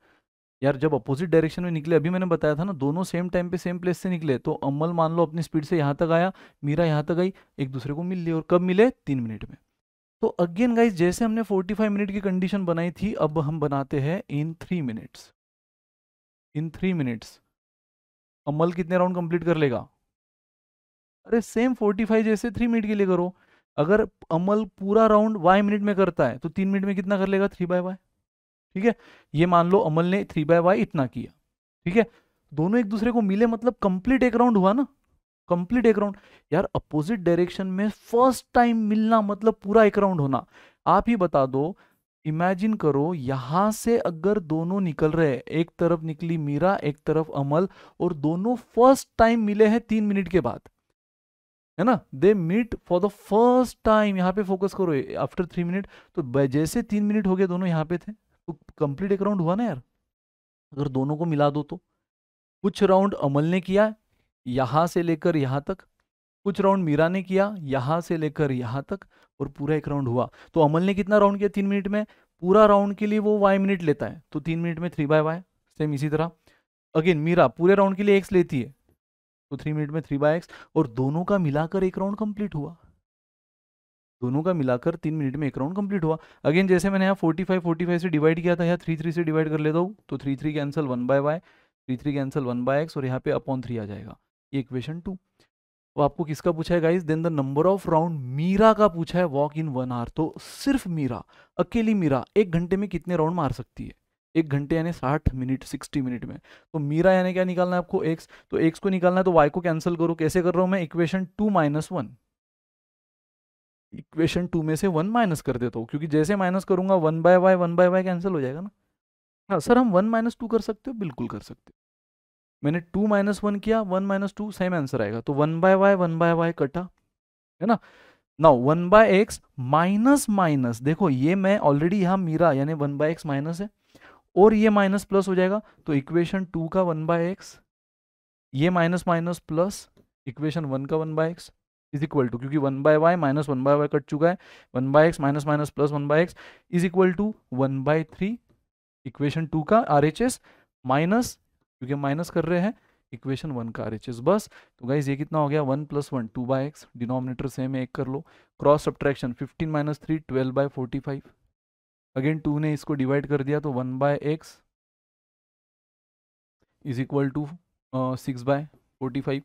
यार जब अपोजिट डायरेक्शन में निकले अभी मैंने बताया था ना दोनों सेम टाइम पे सेम प्लेस से निकले तो अमल मान लो अपनी स्पीड से यहाँ तक आया मीरा यहाँ तक आई एक दूसरे को मिल लिया और कब मिले तीन मिनट में तो अगेन गाइज जैसे हमने 45 मिनट की कंडीशन बनाई थी अब हम बनाते हैं in three minutes in three minutes Amal कितने राउंड कंप्लीट कर लेगा अरे सेम 45 जैसे थ्री मिनट के लिए करो अगर अमल पूरा राउंड वाई मिनट में करता है तो तीन मिनट में कितना कर लेगा थ्री बाय वाई ठीक है ये मान लो अमल ने थ्री बाय वाई इतना किया ठीक है दोनों एक दूसरे को मिले मतलब कंप्लीट एक राउंड हुआ ना कंप्लीट एक राउंड यार अपोजिट डायरेक्शन में फर्स्ट टाइम मिलना मतलब पूरा एक राउंड होना आप ही बता दो इमेजिन करो यहां से अगर दोनों निकल रहे एक तरफ निकली मीरा एक तरफ अमल और दोनों फर्स्ट टाइम मिले हैं तीन मिनट के बाद है ना they meet for the first time यहाँ पे फोकस करो आफ्टर थ्री मिनट तो जैसे तीन मिनट हो गए दोनों यहाँ पे थे तो कंप्लीट एक राउंड हुआ ना यार अगर दोनों को मिला दो तो कुछ राउंड अमल ने किया यहाँ से लेकर यहाँ तक कुछ राउंड मीरा ने किया यहाँ से लेकर यहाँ तक और पूरा एक राउंड हुआ तो अमल ने कितना राउंड किया तीन मिनट में पूरा राउंड के लिए वो वाई मिनट लेता है तो तीन मिनट में थ्री बाय वाई सेम इसी तरह अगेन मीरा पूरे राउंड के लिए एक्स लेती है तो थ्री मिनट में थ्री बाय एक्स और दोनों का मिलाकर एक राउंड कंप्लीट हुआ दोनों का मिलाकर तीन मिनट में एक राउंड कंप्लीट हुआ अगेन जैसे मैंने यहाँ फोर्टी फाइव फोर्टी फाइव से डिवाइड किया था यहाँ थ्री थ्री से डिवाइड कर लेता हूँ तो three three cancel one by y three three cancel one by x और यहाँ पे अपॉन थ्री आ जाएगा ये इक्वेशन टू वो आपको किसका पूछा है guys then the number of round Meera का पूछा है वॉक इन वन आवर तो सिर्फ मीरा अकेली मीरा एक घंटे में कितने राउंड मार सकती है एक घंटे यानी साठ मिनट सिक्सटी मिनट में तो मीरा यानी क्या निकालना है आपको एक्स तो एक्स को निकालना है तो वाई को कैंसिल करो कैसे कर रहा हूँ मैं equation two minus one equation two में से वन माइनस कर देता हूँ क्योंकि जैसे माइनस करूंगा one by y one by y cancel हो जाएगा ना हाँ सर हम वन माइनस टू कर सकते हो बिल्कुल कर सकते हो मैंने टू माइनस वन किया one minus two same answer आएगा तो one by y one by y कटा है ना now one by x minus minus देखो ये मैं ऑलरेडी यहाँ मीरा यानी वन बाय एक्स माइनस है और ये माइनस प्लस हो जाएगा तो इक्वेशन टू का वन बाय एक्स ये minus minus plus equation one का one by x is equal to क्योंकि one by y minus one by y cut चुका है one by x minus minus plus one by x is equal to one by three equation two का आर एच एस माइनस क्योंकि माइनस कर रहे हैं इक्वेशन वन का आर एच एस बस तो गाइज ये कितना हो गया one plus one two by x denominator same है एक कर लो cross subtraction fifteen minus three twelve by forty five again two ने इसको डिवाइड कर दिया तो one by x is equal to six by forty five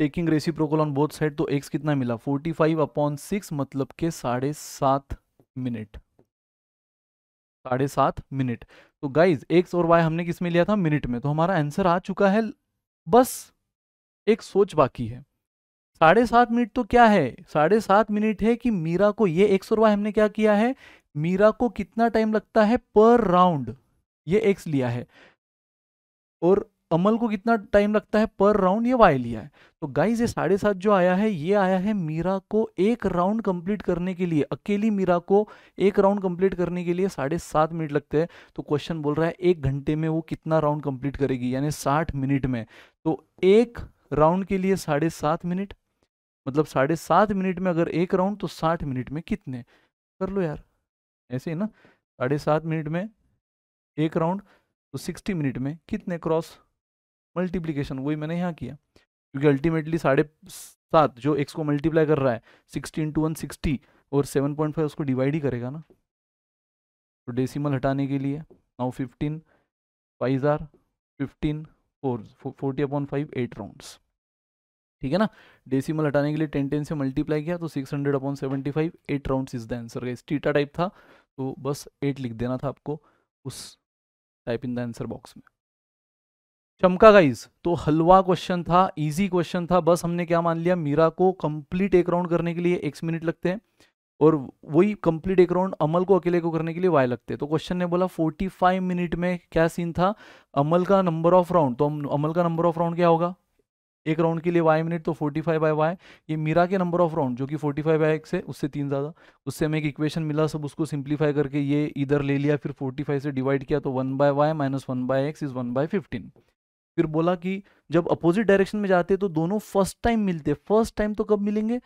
taking reciprocal on both side तो एक्स कितना मिला 45 फाइव अपॉन सिक्स मतलब के साढ़े सात मिनट साढ़े सात मिनट तो गाइज एक्स और वाई हमने किस में लिया था मिनट में तो हमारा आंसर आ चुका है बस एक सोच बाकी है साढ़े सात मिनट तो क्या है साढ़े सात मिनट है कि मीरा को ये एक्स और वाई हमने क्या किया है मीरा को कितना टाइम लगता है पर राउंड ये एक्स लिया है और अमल को कितना टाइम लगता है पर राउंड ये वाई लिया है तो गाइज ये साढ़े सात जो आया है ये आया है मीरा को एक राउंड कंप्लीट करने के लिए अकेली मीरा को एक राउंड कंप्लीट करने के लिए साढ़े सात मिनट लगते हैं तो क्वेश्चन बोल रहा है एक घंटे में वो कितना राउंड कंप्लीट करेगी यानी साठ मिनट में तो एक राउंड के लिए साढ़े सात मिनट मतलब साढ़े सात मिनट में अगर एक राउंड तो साठ मिनट में कितने कर लो यार ऐसे ही ना साढ़े सात मिनट में एक राउंड तो सिक्सटी मिनट में कितने क्रॉस मल्टीप्लीकेशन वही मैंने यहाँ किया क्योंकि अल्टीमेटली साढ़े सात जो एक्स को मल्टीप्लाई कर रहा है सिक्सटी टू वन सिक्सटी और सेवन पॉइंट फाइव उसको डिवाइड ही करेगा ना तो डेसिमल हटाने के लिए now fifteen five are fifteen four forty upon five eight rounds ठीक है ना डेसिमल हटाने के लिए टेन टेन से मल्टीप्लाई किया तो six hundred upon seventy five eight round is the answer guys TITA type था तो बस एट लिख देना था आपको उस type in the answer box में चमका गाइस तो हलवा क्वेश्चन था इजी क्वेश्चन था बस हमने क्या मान लिया मीरा को कंप्लीट एक राउंड करने के लिए एक्स मिनट लगते हैं और वही कंप्लीट एक राउंड अमल को अकेले को करने के लिए वाई लगते हैं तो क्वेश्चन ने बोला 45 मिनट में क्या सीन था अमल का नंबर ऑफ राउंड तो अमल का नंबर ऑफ राउंड क्या होगा एक राउंड के लिए वाई मिनट तो 45 फाइव बाई वाई ये मीरा के नंबर ऑफ राउंड जो कि 45 फाइव बाई एक्स है उससे तीन ज़्यादा उससे हमें एक इक्वेशन मिला सब उसको सिंप्लीफाई करके ये इधर ले लिया फिर 45 से डिवाइड किया तो one by y minus one by x is one by fifteen फिर बोला कि जब अपोजिट डायरेक्शन में जाते हैं तो दोनों फर्स्ट टाइम मिलते हैं फर्स्ट टाइम तो कब मिलेंगे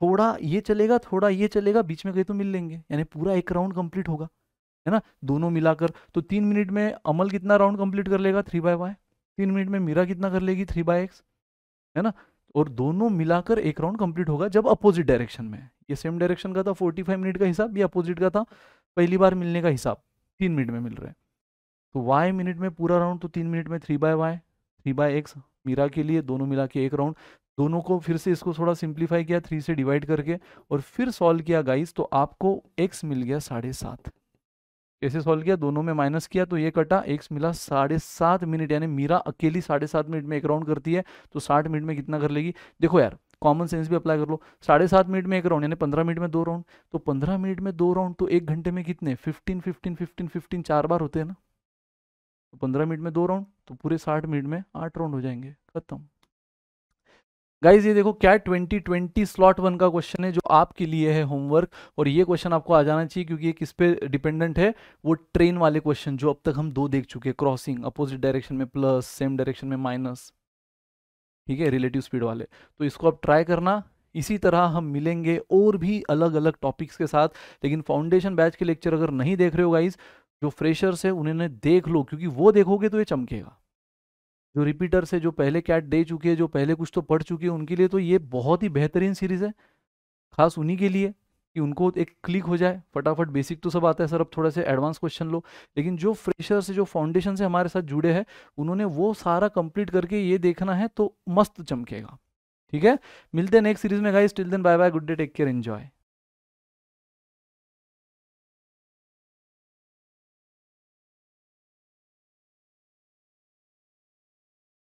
थोड़ा ये चलेगा थोड़ा ये चलेगा बीच में कहीं तो मिल लेंगे यानी पूरा एक राउंड कंप्लीट होगा है ना दोनों मिलाकर तो तीन मिनट में अमल कितना राउंड कंप्लीट कर लेगा थ्री बाय वाई तीन मिनट में मीरा कितना कर लेगी थ्री बाय एक्स है ना और दोनों मिलाकर एक राउंड कंप्लीट होगा जब अपोजिट डायरेक्शन में ये सेम डायरेक्शन का था फोर्टी फाइव मिनट का हिसाब ये अपोजिट का था पहली बार मिलने का हिसाब तीन मिनट में मिल रहा है तो वाई मिनट में पूरा राउंड तो तीन मिनट में three by y three by x Meera के लिए दोनों मिला के एक राउंड दोनों को फिर से इसको थोड़ा सिंप्लीफाई किया थ्री से डिवाइड करके और फिर सॉल्व किया गाइस तो आपको एक्स मिल गया साढ़े सात कैसे सॉल्व किया दोनों में माइनस किया तो ये कटा एक्स मिला साढ़े सात मिनट यानी मीरा अकेली साढ़े सात मिनट में एक राउंड करती है तो साठ मिनट में कितना कर लेगी देखो यार कॉमन सेंस भी अप्लाई कर लो साढ़े सात मिनट में एक राउंड यानी पंद्रह मिनट में दो राउंड तो पंद्रह मिनट में दो राउंड तो एक घंटे में कितने फिफ्टीन फिफ्टीन फिफ्टीन फिफ्टीन चार बार होते हैं ना पंद्रह मिनट में दो राउंड तो पूरे साठ मिनट में आठ राउंड हो जाएंगे खत्म गाइज ये देखो क्या ट्वेंटी ट्वेंटी स्लॉट वन का क्वेश्चन है जो आपके लिए है होमवर्क और ये क्वेश्चन आपको आ जाना चाहिए क्योंकि ये किस पे डिपेंडेंट है वो ट्रेन वाले क्वेश्चन जो अब तक हम दो देख चुके हैं क्रॉसिंग अपोजिट डायरेक्शन में प्लस सेम डायरेक्शन में माइनस ठीक है रिलेटिव स्पीड वाले तो इसको आप ट्राई करना इसी तरह हम मिलेंगे और भी अलग अलग टॉपिक्स के साथ लेकिन फाउंडेशन बैच के लेक्चर अगर नहीं देख रहे हो गाइज जो फ्रेशर्स है उन्हें देख लो क्योंकि वो देखोगे तो ये चमकेगा जो रिपीटर्स है जो पहले कैट दे चुके हैं जो पहले कुछ तो पढ़ चुके हैं उनके लिए तो ये बहुत ही बेहतरीन सीरीज़ है खास उन्हीं के लिए कि उनको एक क्लिक हो जाए फटाफट बेसिक तो सब आता है सर अब थोड़ा से एडवांस क्वेश्चन लो लेकिन जो फ्रेशर से जो फाउंडेशन से हमारे साथ जुड़े हैं उन्होंने वो सारा कंप्लीट करके ये देखना है तो मस्त चमकेगा ठीक है मिलते हैं नेक्स्ट सीरीज में guys till then bye bye good day take care enjoy